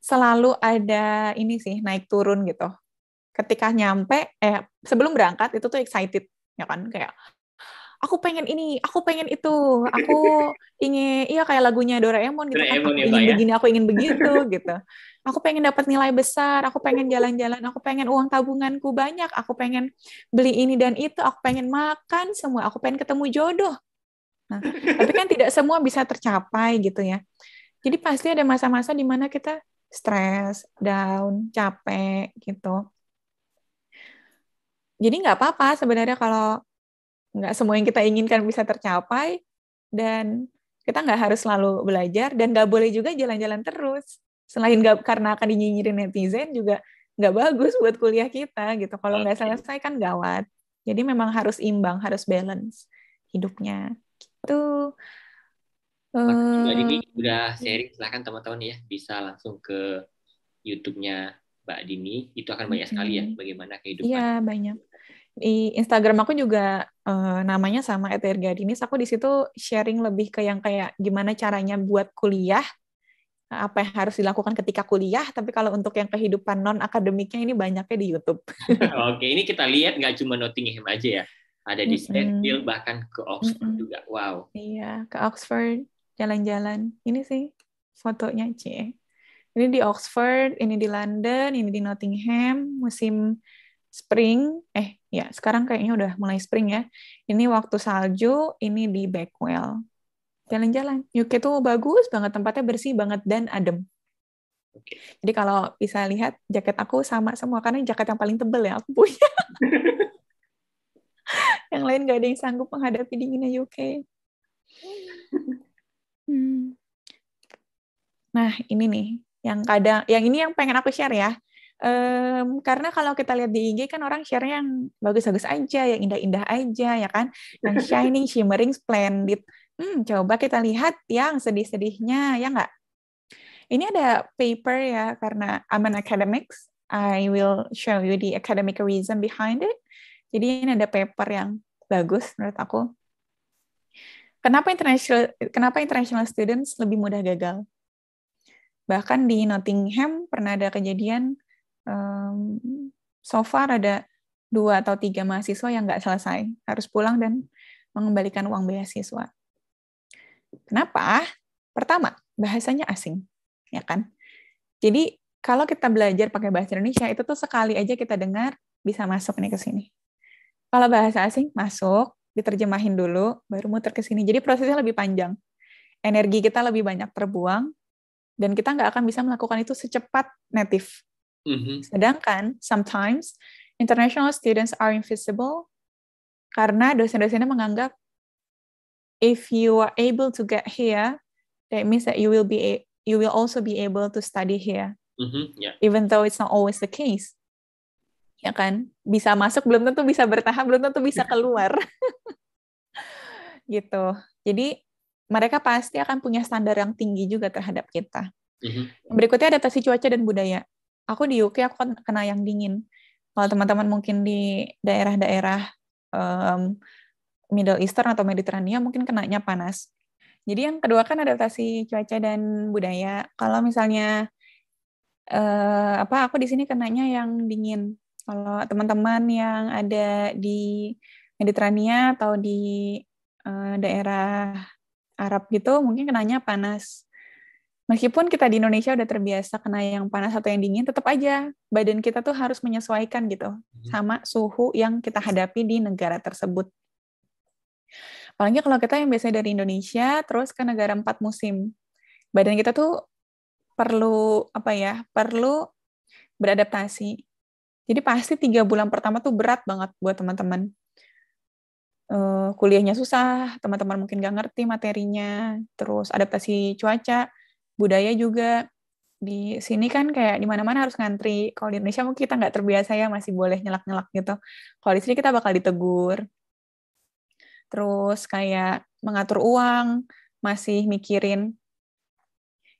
Selalu ada ini sih naik turun gitu. Ketika nyampe eh sebelum berangkat itu tuh excited ya kan kayak aku pengen ini, aku pengen itu, aku [laughs] ingin, iya kayak lagunya Doraemon gitu kan, Doraemon kan, ya, ingin ya? begini, aku ingin begitu gitu aku pengen dapat nilai besar, aku pengen jalan-jalan, aku pengen uang tabunganku banyak, aku pengen beli ini dan itu, aku pengen makan semua, aku pengen ketemu jodoh. Nah, tapi kan tidak semua bisa tercapai gitu ya. Jadi pasti ada masa-masa di mana kita stres, down, capek gitu. Jadi nggak apa-apa sebenarnya kalau nggak semua yang kita inginkan bisa tercapai dan kita nggak harus selalu belajar dan nggak boleh juga jalan-jalan terus selain gak, karena akan dinyinyirin netizen juga nggak bagus buat kuliah kita gitu. Kalau nggak okay. selesai kan gawat. Jadi memang harus imbang, harus balance hidupnya. Gitu. Eh, jadi Dini udah sharing, silahkan teman-teman ya bisa langsung ke YouTube-nya Mbak Dini. Itu akan banyak sekali ya bagaimana kehidupan. Iya banyak. Di Instagram aku juga uh, namanya sama Eterga Dini. Aku di situ sharing lebih ke yang kayak gimana caranya buat kuliah apa yang harus dilakukan ketika kuliah, tapi kalau untuk yang kehidupan non akademiknya ini banyaknya di YouTube. [laughs] Oke, ini kita lihat nggak cuma Nottingham aja ya, ada di mm -hmm. bahkan ke Oxford mm -hmm. juga. Wow. Iya, ke Oxford jalan-jalan. Ini sih fotonya C. Ini di Oxford, ini di London, ini di Nottingham, musim spring. Eh, ya sekarang kayaknya udah mulai spring ya. Ini waktu salju, ini di Backwell jalan-jalan. UK tuh bagus banget, tempatnya bersih banget dan adem. Okay. Jadi kalau bisa lihat jaket aku sama semua karena jaket yang paling tebel ya aku punya. [laughs] yang lain gak ada yang sanggup menghadapi dinginnya UK. Hmm. Nah ini nih yang kadang, yang ini yang pengen aku share ya. Um, karena kalau kita lihat di IG kan orang share yang bagus-bagus aja, yang indah-indah aja ya kan, yang [laughs] shining, shimmering, splendid. Hmm, coba kita lihat yang sedih-sedihnya, ya nggak? Ini ada paper ya, karena I'm an academics. I will show you the academic reason behind it. Jadi ini ada paper yang bagus menurut aku. Kenapa international kenapa international students lebih mudah gagal? Bahkan di Nottingham pernah ada kejadian um, so far ada dua atau tiga mahasiswa yang nggak selesai, harus pulang dan mengembalikan uang beasiswa Kenapa? Pertama, bahasanya asing, ya kan? Jadi kalau kita belajar pakai bahasa Indonesia itu tuh sekali aja kita dengar bisa masuk nih ke sini. Kalau bahasa asing masuk, diterjemahin dulu, baru muter ke sini. Jadi prosesnya lebih panjang. Energi kita lebih banyak terbuang, dan kita nggak akan bisa melakukan itu secepat native. Mm-hmm. Sedangkan sometimes international students are invisible karena dosen-dosennya menganggap if you are able to get here, that means that you will be you will also be able to study here. Mm-hmm, yeah. Even though it's not always the case. Ya kan? Bisa masuk belum tentu bisa bertahan, belum tentu bisa [laughs] keluar. gitu. Jadi mereka pasti akan punya standar yang tinggi juga terhadap kita. Mm-hmm. Berikutnya adaptasi cuaca dan budaya. Aku di UK aku kan kena yang dingin. Kalau teman-teman mungkin di daerah-daerah um, -daerah, Middle Eastern atau Mediterania mungkin kenanya panas. Jadi yang kedua kan adaptasi cuaca dan budaya. Kalau misalnya eh, apa aku di sini kenanya yang dingin. Kalau teman-teman yang ada di Mediterania atau di eh, daerah Arab gitu mungkin kenanya panas. Meskipun kita di Indonesia udah terbiasa kena yang panas atau yang dingin, tetap aja badan kita tuh harus menyesuaikan gitu mhm. sama suhu yang kita hadapi di negara tersebut. Apalagi kalau kita yang biasanya dari Indonesia terus ke negara empat musim. Badan kita tuh perlu apa ya? Perlu beradaptasi. Jadi pasti tiga bulan pertama tuh berat banget buat teman-teman. Uh, kuliahnya susah, teman-teman mungkin gak ngerti materinya, terus adaptasi cuaca, budaya juga. Di sini kan kayak di mana-mana harus ngantri. Kalau di Indonesia mungkin kita nggak terbiasa ya, masih boleh nyelak-nyelak gitu. Kalau di sini kita bakal ditegur, terus kayak mengatur uang, masih mikirin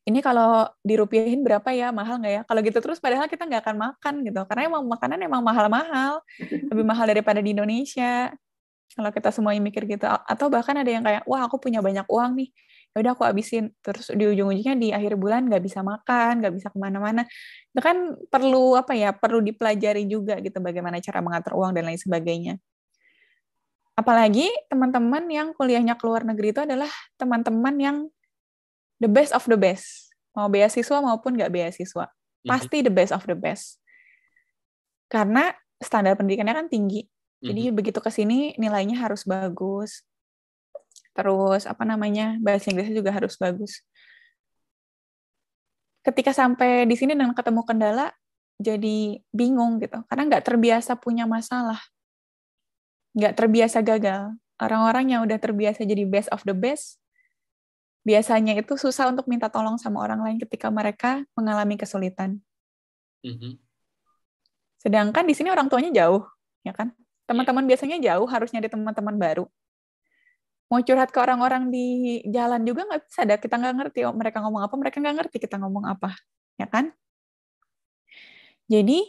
ini kalau dirupiahin berapa ya mahal nggak ya kalau gitu terus padahal kita nggak akan makan gitu karena emang makanan emang mahal-mahal lebih mahal daripada di Indonesia kalau kita semuanya mikir gitu atau bahkan ada yang kayak wah aku punya banyak uang nih ya udah aku abisin. terus di ujung-ujungnya di akhir bulan nggak bisa makan nggak bisa kemana-mana itu kan perlu apa ya perlu dipelajari juga gitu bagaimana cara mengatur uang dan lain sebagainya Apalagi teman-teman yang kuliahnya ke luar negeri itu adalah teman-teman yang the best of the best. Mau beasiswa maupun nggak beasiswa. Mhm. Pasti the best of the best. Karena standar pendidikannya kan tinggi. Jadi mm-hmm. begitu ke sini nilainya harus bagus. Terus apa namanya? bahasa Inggrisnya juga harus bagus. Ketika sampai di sini dan ketemu kendala jadi bingung gitu karena nggak terbiasa punya masalah nggak terbiasa gagal. Orang-orang yang udah terbiasa jadi best of the best, biasanya itu susah untuk minta tolong sama orang lain ketika mereka mengalami kesulitan. Mm-hmm. Sedangkan di sini orang tuanya jauh, ya kan? Teman-teman iya. biasanya jauh, harusnya nyari teman-teman baru. Mau curhat ke orang-orang di jalan juga nggak bisa, ada kita nggak ngerti mereka ngomong apa, mereka nggak ngerti kita ngomong apa, ya kan? Jadi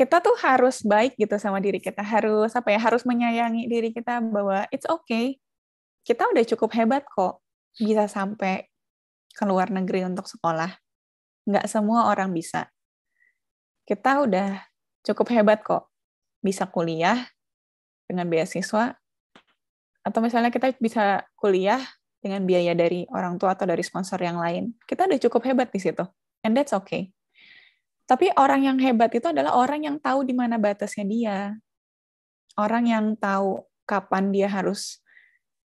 kita tuh harus baik gitu sama diri kita harus apa ya harus menyayangi diri kita bahwa it's okay kita udah cukup hebat kok bisa sampai ke luar negeri untuk sekolah nggak semua orang bisa kita udah cukup hebat kok bisa kuliah dengan beasiswa atau misalnya kita bisa kuliah dengan biaya dari orang tua atau dari sponsor yang lain kita udah cukup hebat di situ and that's okay tapi orang yang hebat itu adalah orang yang tahu di mana batasnya dia. Orang yang tahu kapan dia harus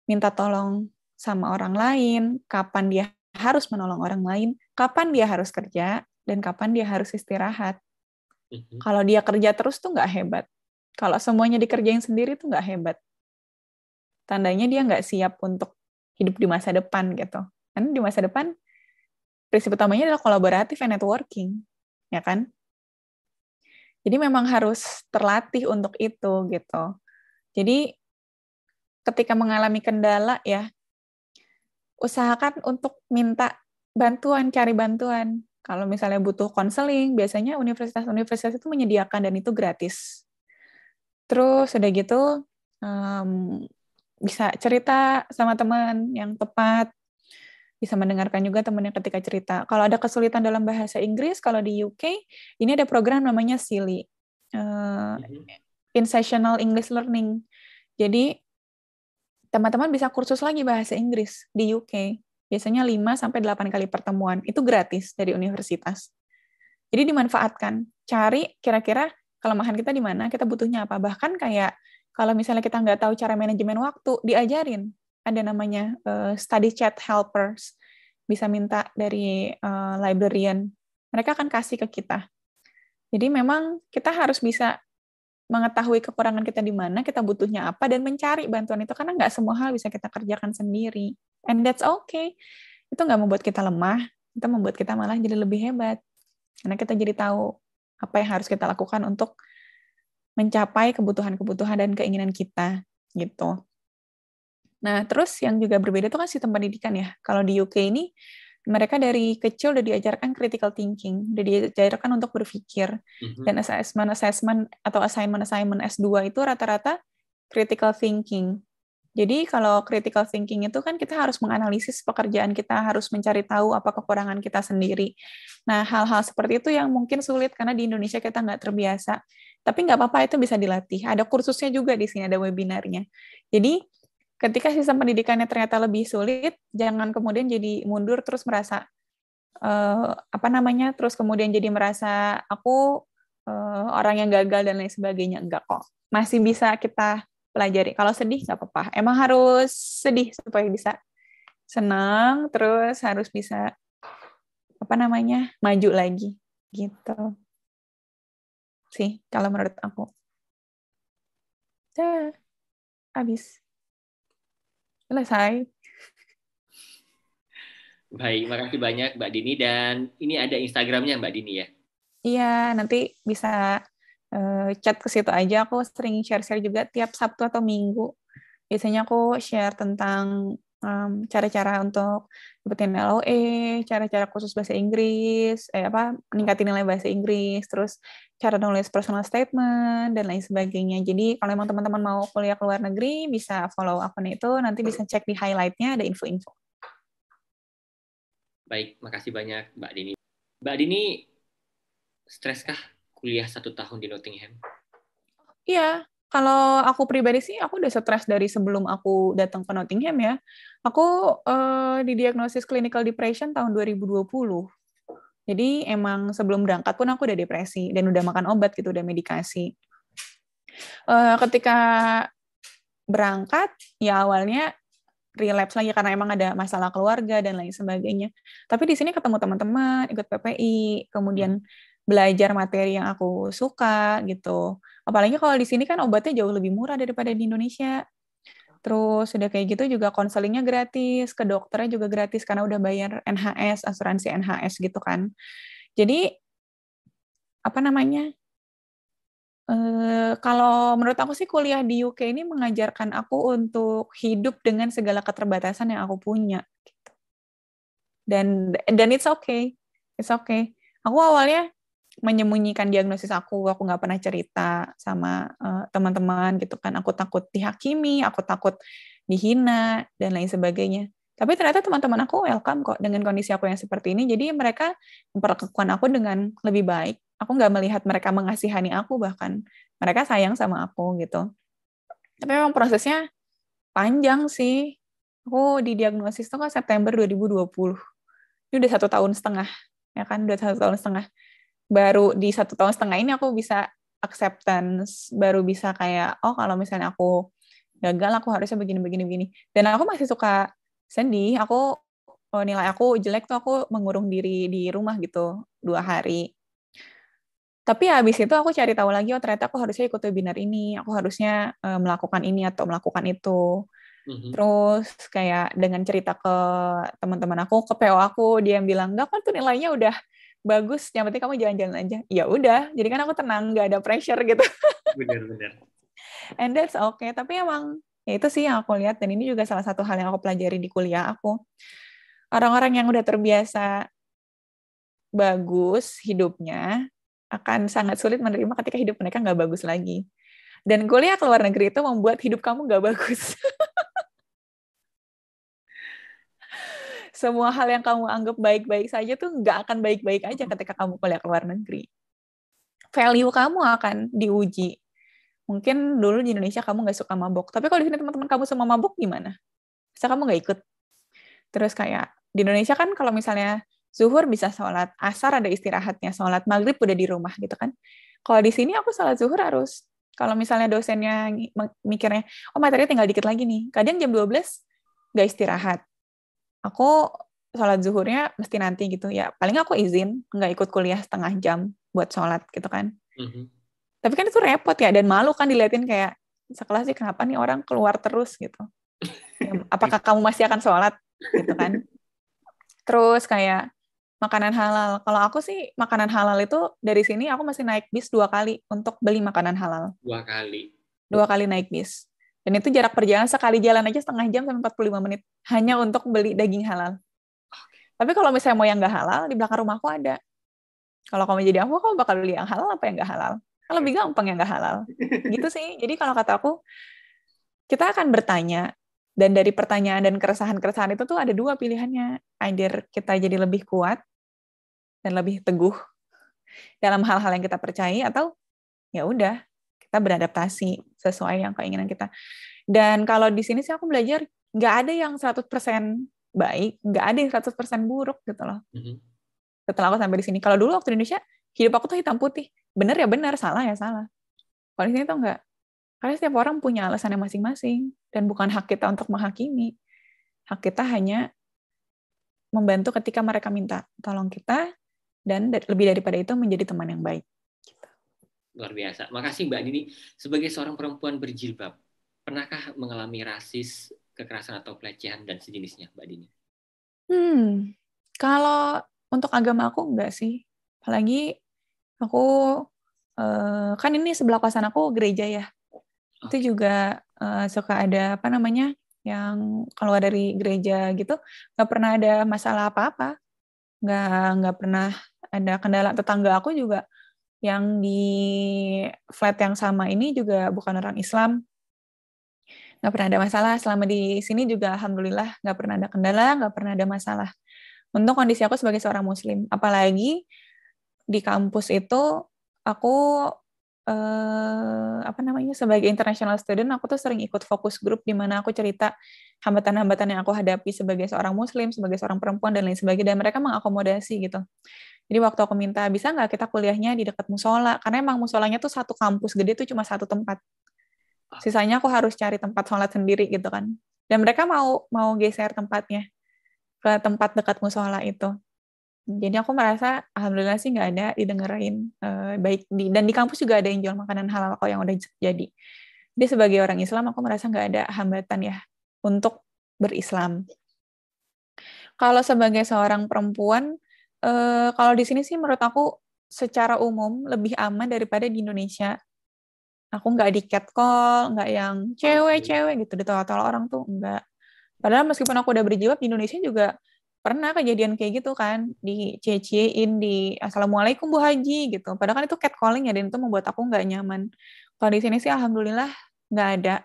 minta tolong sama orang lain, kapan dia harus menolong orang lain, kapan dia harus kerja, dan kapan dia harus istirahat. Mhm. Kalau dia kerja terus tuh nggak hebat. Kalau semuanya dikerjain sendiri tuh nggak hebat. Tandanya dia nggak siap untuk hidup di masa depan gitu. Kan di masa depan prinsip utamanya adalah kolaboratif and networking ya kan? Jadi memang harus terlatih untuk itu gitu. Jadi ketika mengalami kendala ya usahakan untuk minta bantuan, cari bantuan. Kalau misalnya butuh konseling, biasanya universitas-universitas itu menyediakan dan itu gratis. Terus udah gitu um, bisa cerita sama teman yang tepat bisa mendengarkan juga temannya ketika cerita. Kalau ada kesulitan dalam bahasa Inggris, kalau di UK ini ada program namanya Silly, uh, in English learning. Jadi teman-teman bisa kursus lagi bahasa Inggris di UK. Biasanya 5 sampai 8 kali pertemuan. Itu gratis dari universitas. Jadi dimanfaatkan. Cari kira-kira kelemahan kita di mana, kita butuhnya apa. Bahkan kayak kalau misalnya kita nggak tahu cara manajemen waktu, diajarin ada namanya uh, study chat helpers. Bisa minta dari uh, librarian. Mereka akan kasih ke kita. Jadi memang kita harus bisa mengetahui kekurangan kita di mana, kita butuhnya apa, dan mencari bantuan itu karena nggak semua hal bisa kita kerjakan sendiri. And that's okay. Itu nggak membuat kita lemah, itu membuat kita malah jadi lebih hebat. Karena kita jadi tahu apa yang harus kita lakukan untuk mencapai kebutuhan-kebutuhan dan keinginan kita gitu. Nah, terus yang juga berbeda itu kan sistem pendidikan ya. Kalau di UK ini, mereka dari kecil udah diajarkan critical thinking, udah diajarkan untuk berpikir. Mm-hmm. Dan assessment-assessment atau assignment-assignment S2 itu rata-rata critical thinking. Jadi kalau critical thinking itu kan kita harus menganalisis pekerjaan kita, harus mencari tahu apa kekurangan kita sendiri. Nah, hal-hal seperti itu yang mungkin sulit karena di Indonesia kita nggak terbiasa. Tapi nggak apa-apa, itu bisa dilatih. Ada kursusnya juga di sini, ada webinarnya. Jadi ketika sistem pendidikannya ternyata lebih sulit, jangan kemudian jadi mundur terus merasa uh, apa namanya, terus kemudian jadi merasa aku uh, orang yang gagal dan lain sebagainya enggak kok. Masih bisa kita pelajari. Kalau sedih nggak apa-apa. Emang harus sedih supaya bisa senang, terus harus bisa apa namanya maju lagi gitu sih kalau menurut aku. Dah, habis. Selesai. Baik, makasih banyak Mbak Dini dan ini ada Instagramnya Mbak Dini ya? Iya, nanti bisa uh, chat ke situ aja. Aku sering share-share juga tiap Sabtu atau Minggu. Biasanya aku share tentang um, cara-cara untuk dapetin LOE, cara-cara khusus bahasa Inggris, eh apa meningkatin nilai bahasa Inggris, terus cara nulis personal statement dan lain sebagainya. Jadi kalau emang teman-teman mau kuliah ke luar negeri bisa follow akun itu, nanti bisa cek di highlightnya ada info-info. Baik, makasih banyak Mbak Dini. Mbak Dini, streskah kuliah satu tahun di Nottingham? Iya, kalau aku pribadi sih aku udah stres dari sebelum aku datang ke Nottingham ya Aku uh, didiagnosis clinical depression tahun 2020. Jadi emang sebelum berangkat pun aku udah depresi dan udah makan obat gitu, udah medikasi. Uh, ketika berangkat, ya awalnya relapse lagi karena emang ada masalah keluarga dan lain sebagainya. Tapi di sini ketemu teman-teman, ikut PPI, kemudian belajar materi yang aku suka gitu. Apalagi kalau di sini kan obatnya jauh lebih murah daripada di Indonesia. Terus sudah kayak gitu juga konselingnya gratis, ke dokternya juga gratis karena udah bayar NHS, asuransi NHS gitu kan. Jadi apa namanya? E, kalau menurut aku sih kuliah di UK ini mengajarkan aku untuk hidup dengan segala keterbatasan yang aku punya. Gitu. Dan dan it's okay, it's okay. Aku awalnya menyembunyikan diagnosis aku, aku nggak pernah cerita sama uh, teman-teman gitu kan. Aku takut dihakimi, aku takut dihina dan lain sebagainya. Tapi ternyata teman-teman aku welcome kok dengan kondisi aku yang seperti ini. Jadi mereka memperlakukan aku dengan lebih baik. Aku nggak melihat mereka mengasihani aku bahkan mereka sayang sama aku gitu. Tapi memang prosesnya panjang sih. Aku didiagnosis tuh kan September 2020. Ini udah satu tahun setengah, ya kan? Udah satu tahun setengah baru di satu tahun setengah ini aku bisa acceptance baru bisa kayak oh kalau misalnya aku gagal aku harusnya begini begini begini dan aku masih suka sedih aku oh, nilai aku jelek tuh aku mengurung diri di rumah gitu dua hari tapi habis itu aku cari tahu lagi oh ternyata aku harusnya ikut webinar ini aku harusnya uh, melakukan ini atau melakukan itu Mm-hmm. Terus kayak dengan cerita ke teman-teman aku, ke PO aku, dia yang bilang, enggak kan tuh nilainya udah bagus yang penting kamu jalan-jalan aja ya udah jadi kan aku tenang nggak ada pressure gitu [laughs] benar-benar and that's okay tapi emang ya itu sih yang aku lihat dan ini juga salah satu hal yang aku pelajari di kuliah aku orang-orang yang udah terbiasa bagus hidupnya akan sangat sulit menerima ketika hidup mereka nggak bagus lagi dan kuliah ke luar negeri itu membuat hidup kamu nggak bagus [laughs] semua hal yang kamu anggap baik-baik saja tuh nggak akan baik-baik aja ketika kamu kuliah ke luar negeri. Value kamu akan diuji. Mungkin dulu di Indonesia kamu nggak suka mabok, tapi kalau di sini teman-teman kamu semua mabok gimana? Masa kamu nggak ikut? Terus kayak di Indonesia kan kalau misalnya zuhur bisa sholat, asar ada istirahatnya, sholat maghrib udah di rumah gitu kan. Kalau di sini aku sholat zuhur harus kalau misalnya dosennya mikirnya, oh materinya tinggal dikit lagi nih. Kadang jam 12 nggak istirahat aku sholat zuhurnya mesti nanti gitu ya paling aku izin nggak ikut kuliah setengah jam buat sholat gitu kan mm-hmm. tapi kan itu repot ya dan malu kan diliatin kayak sekelas sih kenapa nih orang keluar terus gitu [laughs] apakah kamu masih akan sholat gitu kan terus kayak makanan halal kalau aku sih makanan halal itu dari sini aku masih naik bis dua kali untuk beli makanan halal dua kali dua kali naik bis dan itu jarak perjalanan sekali jalan aja setengah jam sampai 45 menit hanya untuk beli daging halal. Tapi kalau misalnya mau yang nggak halal, di belakang rumahku ada. Kalau kamu jadi aku, kamu bakal beli yang halal apa yang nggak halal? Kan lebih gampang yang nggak halal. Gitu sih. Jadi kalau kata aku, kita akan bertanya. Dan dari pertanyaan dan keresahan-keresahan itu tuh ada dua pilihannya. Either kita jadi lebih kuat dan lebih teguh dalam hal-hal yang kita percayai atau ya udah kita beradaptasi sesuai yang keinginan kita. Dan kalau di sini sih aku belajar nggak ada yang 100% baik, nggak ada yang 100% buruk gitu loh. Mm-hmm. Setelah aku sampai di sini, kalau dulu waktu di Indonesia hidup aku tuh hitam putih, bener ya bener, salah ya salah. Kalau di sini tuh nggak. Karena setiap orang punya alasannya masing-masing dan bukan hak kita untuk menghakimi. Hak kita hanya membantu ketika mereka minta tolong kita dan lebih daripada itu menjadi teman yang baik luar biasa. Makasih Mbak Dini Sebagai seorang perempuan berjilbab, pernahkah mengalami rasis, kekerasan atau pelecehan dan sejenisnya, Mbak Dini? Hmm, kalau untuk agama aku enggak sih. Apalagi aku eh, kan ini sebelah kosan aku gereja ya. Oh. Itu juga eh, suka ada apa namanya yang kalau dari gereja gitu nggak pernah ada masalah apa-apa nggak nggak pernah ada kendala tetangga aku juga yang di flat yang sama ini juga bukan orang Islam. Nggak pernah ada masalah. Selama di sini juga alhamdulillah nggak pernah ada kendala, nggak pernah ada masalah. Untuk kondisi aku sebagai seorang Muslim, apalagi di kampus itu aku eh, apa namanya sebagai international student aku tuh sering ikut fokus grup di mana aku cerita hambatan-hambatan yang aku hadapi sebagai seorang Muslim, sebagai seorang perempuan dan lain sebagainya dan mereka mengakomodasi gitu. Jadi waktu aku minta bisa nggak kita kuliahnya di dekat musola, karena emang musolanya tuh satu kampus gede tuh cuma satu tempat. Ah. Sisanya aku harus cari tempat sholat sendiri gitu kan. Dan mereka mau mau geser tempatnya ke tempat dekat musola itu. Jadi aku merasa alhamdulillah sih nggak ada didengerin eh, baik di dan di kampus juga ada yang jual makanan halal kok yang udah jadi. Dia sebagai orang Islam aku merasa nggak ada hambatan ya untuk berislam. Kalau sebagai seorang perempuan, uh, kalau di sini sih menurut aku secara umum lebih aman daripada di Indonesia. Aku nggak di catcall, nggak yang cewek-cewek gitu ditolak-tolak orang tuh nggak. Padahal meskipun aku udah berjiwa di Indonesia juga pernah kejadian kayak gitu kan di ciein di assalamualaikum bu haji gitu padahal kan itu catcalling ya dan itu membuat aku nggak nyaman kalau di sini sih alhamdulillah nggak ada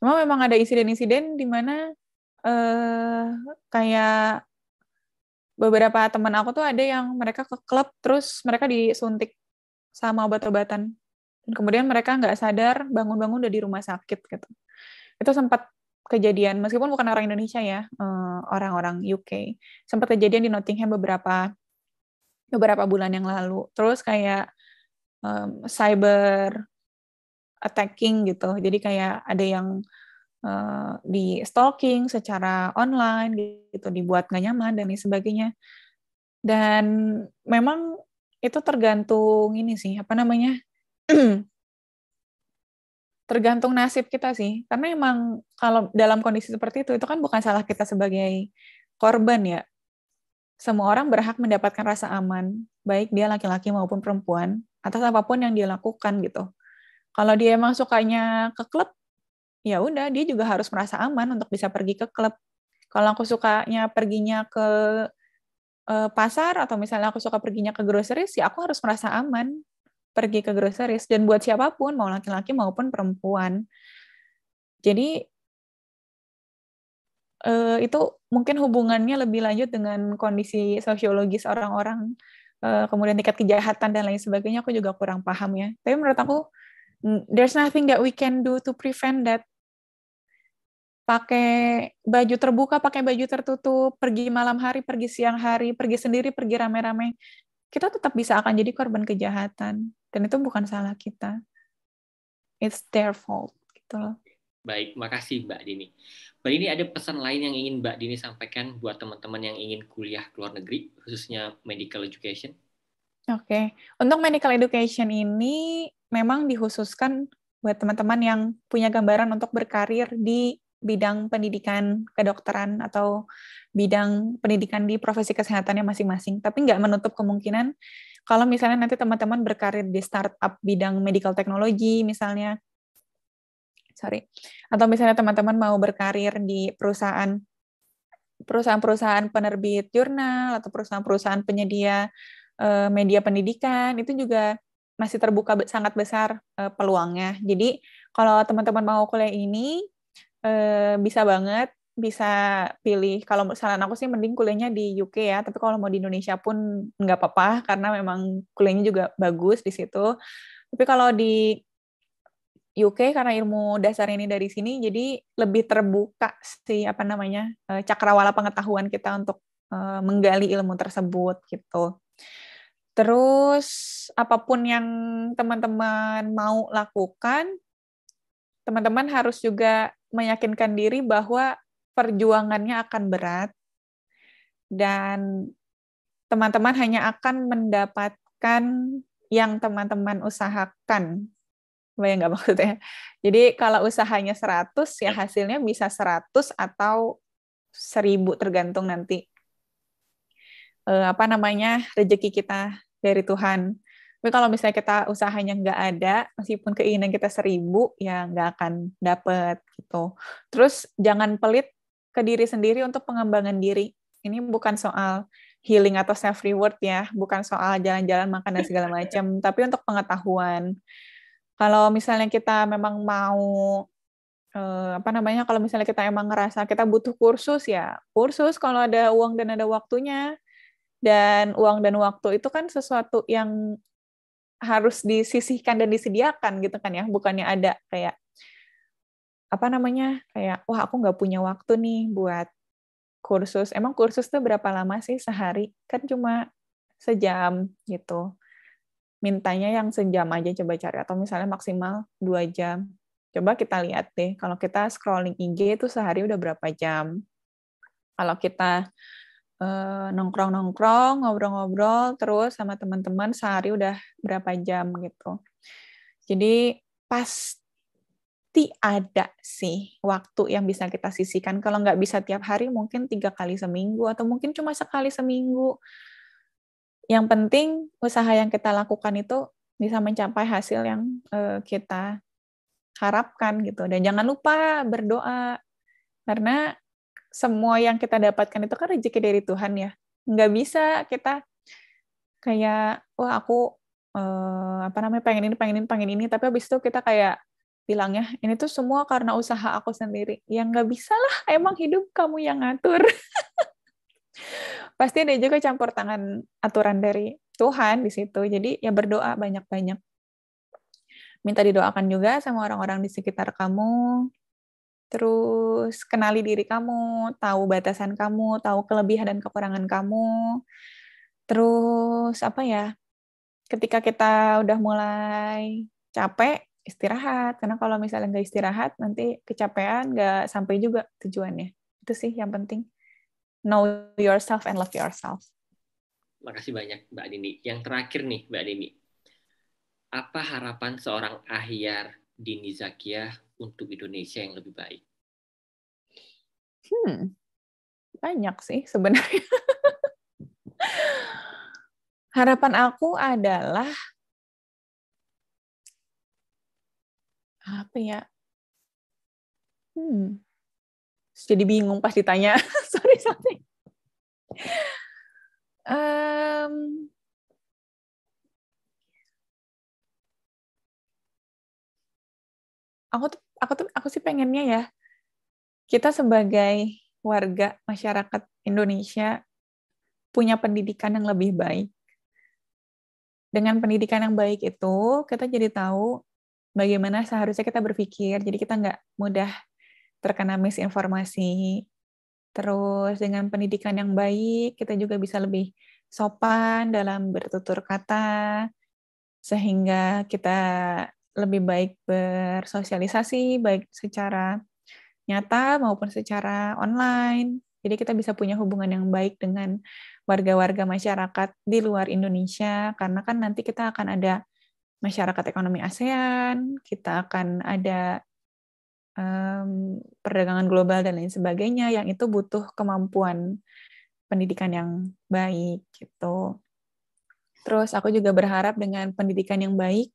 cuma memang ada insiden-insiden di mana eh, kayak beberapa teman aku tuh ada yang mereka ke klub terus mereka disuntik sama obat-obatan dan kemudian mereka nggak sadar bangun-bangun udah di rumah sakit gitu itu sempat kejadian meskipun bukan orang Indonesia ya eh, orang-orang UK sempat kejadian di Nottingham beberapa beberapa bulan yang lalu terus kayak um, cyber attacking gitu jadi kayak ada yang uh, di stalking secara online gitu dibuat nggak nyaman dan lain sebagainya dan memang itu tergantung ini sih apa namanya [clears throat] tergantung nasib kita sih karena emang kalau dalam kondisi seperti itu itu kan bukan salah kita sebagai korban ya semua orang berhak mendapatkan rasa aman baik dia laki-laki maupun perempuan atas apapun yang dia lakukan gitu kalau dia emang sukanya ke klub ya udah dia juga harus merasa aman untuk bisa pergi ke klub. Kalau aku sukanya perginya ke eh, pasar atau misalnya aku suka perginya ke groceries, ya aku harus merasa aman pergi ke groceries dan buat siapapun mau laki-laki maupun perempuan. Jadi eh, itu mungkin hubungannya lebih lanjut dengan kondisi sosiologis orang-orang eh, kemudian tingkat kejahatan dan lain sebagainya aku juga kurang paham ya. Tapi menurut aku there's nothing that we can do to prevent that pakai baju terbuka, pakai baju tertutup, pergi malam hari, pergi siang hari, pergi sendiri, pergi rame-rame, kita tetap bisa akan jadi korban kejahatan. Dan itu bukan salah kita. It's their fault. Gitu loh. Baik, makasih Mbak Dini. Mbak Dini, ada pesan lain yang ingin Mbak Dini sampaikan buat teman-teman yang ingin kuliah ke luar negeri, khususnya medical education? Oke, okay. untuk medical education ini memang dikhususkan buat teman-teman yang punya gambaran untuk berkarir di bidang pendidikan kedokteran atau bidang pendidikan di profesi kesehatannya masing-masing. Tapi nggak menutup kemungkinan kalau misalnya nanti teman-teman berkarir di startup bidang medical technology misalnya, sorry, atau misalnya teman-teman mau berkarir di perusahaan perusahaan-perusahaan penerbit jurnal atau perusahaan-perusahaan penyedia eh, media pendidikan itu juga masih terbuka sangat besar uh, peluangnya. Jadi kalau teman-teman mau kuliah ini uh, bisa banget bisa pilih kalau saran aku sih mending kuliahnya di UK ya tapi kalau mau di Indonesia pun nggak apa-apa karena memang kuliahnya juga bagus di situ tapi kalau di UK karena ilmu dasar ini dari sini jadi lebih terbuka sih apa namanya eh, cakrawala pengetahuan kita untuk menggali ilmu tersebut gitu Terus apapun yang teman-teman mau lakukan, teman-teman harus juga meyakinkan diri bahwa perjuangannya akan berat dan teman-teman hanya akan mendapatkan yang teman-teman usahakan. Bayang nggak maksudnya? Jadi kalau usahanya 100, ya, ya hasilnya bisa 100 atau 1000 tergantung nanti eh, apa namanya rezeki kita dari Tuhan. Tapi kalau misalnya kita usahanya nggak ada, meskipun keinginan kita seribu, ya nggak akan dapet gitu. Terus jangan pelit ke diri sendiri untuk pengembangan diri. Ini bukan soal healing atau self reward ya, bukan soal jalan-jalan makan dan segala macam, [laughs] tapi untuk pengetahuan. Kalau misalnya kita memang mau eh, apa namanya kalau misalnya kita emang ngerasa kita butuh kursus ya kursus kalau ada uang dan ada waktunya dan uang dan waktu itu kan sesuatu yang harus disisihkan dan disediakan gitu kan ya bukannya ada kayak apa namanya kayak wah aku nggak punya waktu nih buat kursus emang kursus tuh berapa lama sih sehari kan cuma sejam gitu mintanya yang sejam aja coba cari atau misalnya maksimal dua jam coba kita lihat deh kalau kita scrolling IG itu sehari udah berapa jam kalau kita Eh, nongkrong-nongkrong, ngobrol-ngobrol terus sama teman-teman sehari udah berapa jam gitu. Jadi pasti ada sih waktu yang bisa kita sisihkan. Kalau nggak bisa tiap hari mungkin tiga kali seminggu atau mungkin cuma sekali seminggu. Yang penting usaha yang kita lakukan itu bisa mencapai hasil yang uh, kita harapkan gitu. Dan jangan lupa berdoa karena semua yang kita dapatkan itu kan rezeki dari Tuhan ya. Nggak bisa kita kayak, wah aku eh, apa namanya pengen ini, pengen ini, pengen ini, tapi abis itu kita kayak bilang ya ini tuh semua karena usaha aku sendiri. Ya nggak bisa lah, emang hidup kamu yang ngatur. [laughs] Pasti ada juga campur tangan aturan dari Tuhan di situ. Jadi ya berdoa banyak-banyak minta didoakan juga sama orang-orang di sekitar kamu, terus kenali diri kamu, tahu batasan kamu, tahu kelebihan dan kekurangan kamu. Terus apa ya? Ketika kita udah mulai capek, istirahat. Karena kalau misalnya nggak istirahat, nanti kecapean nggak sampai juga tujuannya. Itu sih yang penting. Know yourself and love yourself. Makasih banyak Mbak Dini. Yang terakhir nih Mbak Dini, apa harapan seorang ahyar Dini Zakia untuk Indonesia yang lebih baik? Hmm, banyak sih sebenarnya. [laughs] Harapan aku adalah apa ya? Hmm, jadi bingung pas ditanya. [laughs] sorry, sorry. Um, aku tuh aku tuh aku sih pengennya ya kita sebagai warga masyarakat Indonesia punya pendidikan yang lebih baik. Dengan pendidikan yang baik itu kita jadi tahu bagaimana seharusnya kita berpikir. Jadi kita nggak mudah terkena misinformasi. Terus dengan pendidikan yang baik kita juga bisa lebih sopan dalam bertutur kata sehingga kita lebih baik bersosialisasi baik secara nyata maupun secara online. Jadi kita bisa punya hubungan yang baik dengan warga-warga masyarakat di luar Indonesia karena kan nanti kita akan ada masyarakat ekonomi ASEAN, kita akan ada um, perdagangan global dan lain sebagainya yang itu butuh kemampuan pendidikan yang baik gitu. Terus aku juga berharap dengan pendidikan yang baik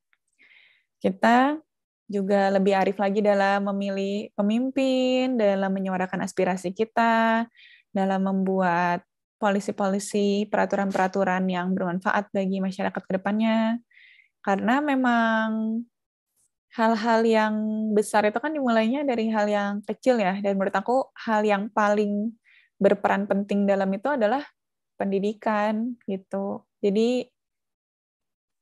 kita juga lebih arif lagi dalam memilih pemimpin, dalam menyuarakan aspirasi kita, dalam membuat polisi-polisi, peraturan-peraturan yang bermanfaat bagi masyarakat kedepannya. Karena memang hal-hal yang besar itu kan dimulainya dari hal yang kecil ya. Dan menurut aku hal yang paling berperan penting dalam itu adalah pendidikan gitu. Jadi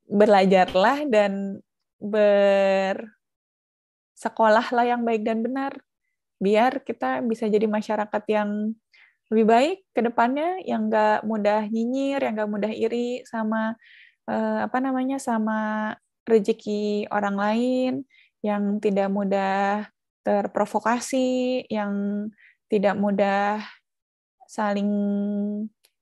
belajarlah dan bersekolahlah yang baik dan benar biar kita bisa jadi masyarakat yang lebih baik ke depannya yang nggak mudah nyinyir yang nggak mudah iri sama eh, apa namanya sama rezeki orang lain yang tidak mudah terprovokasi yang tidak mudah saling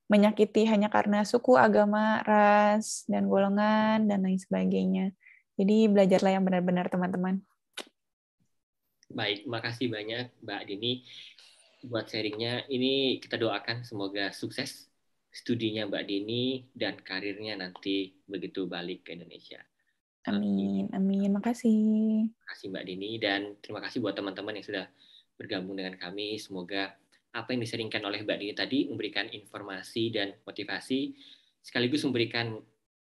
menyakiti hanya karena suku, agama, ras, dan golongan, dan lain sebagainya. Jadi belajarlah yang benar-benar teman-teman. Baik, makasih banyak Mbak Dini buat sharingnya. Ini kita doakan semoga sukses studinya Mbak Dini dan karirnya nanti begitu balik ke Indonesia. Amin, amin. Makasih. Makasih Mbak Dini dan terima kasih buat teman-teman yang sudah bergabung dengan kami. Semoga apa yang diseringkan oleh Mbak Dini tadi memberikan informasi dan motivasi sekaligus memberikan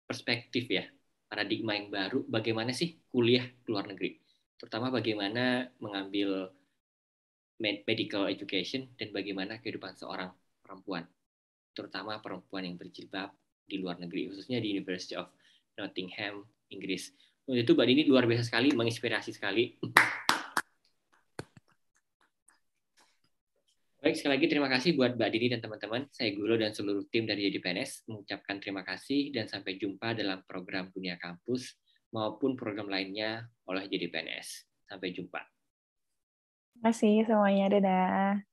perspektif ya paradigma yang baru bagaimana sih kuliah ke luar negeri terutama bagaimana mengambil medical education dan bagaimana kehidupan seorang perempuan terutama perempuan yang berjilbab di luar negeri khususnya di University of Nottingham Inggris untuk itu Mbak Dini luar biasa sekali menginspirasi sekali Baik, sekali lagi terima kasih buat Mbak Dini dan teman-teman. Saya Gulo dan seluruh tim dari JDPNS mengucapkan terima kasih dan sampai jumpa dalam program Dunia Kampus maupun program lainnya oleh JDPNS. Sampai jumpa. Terima kasih semuanya. Dadah.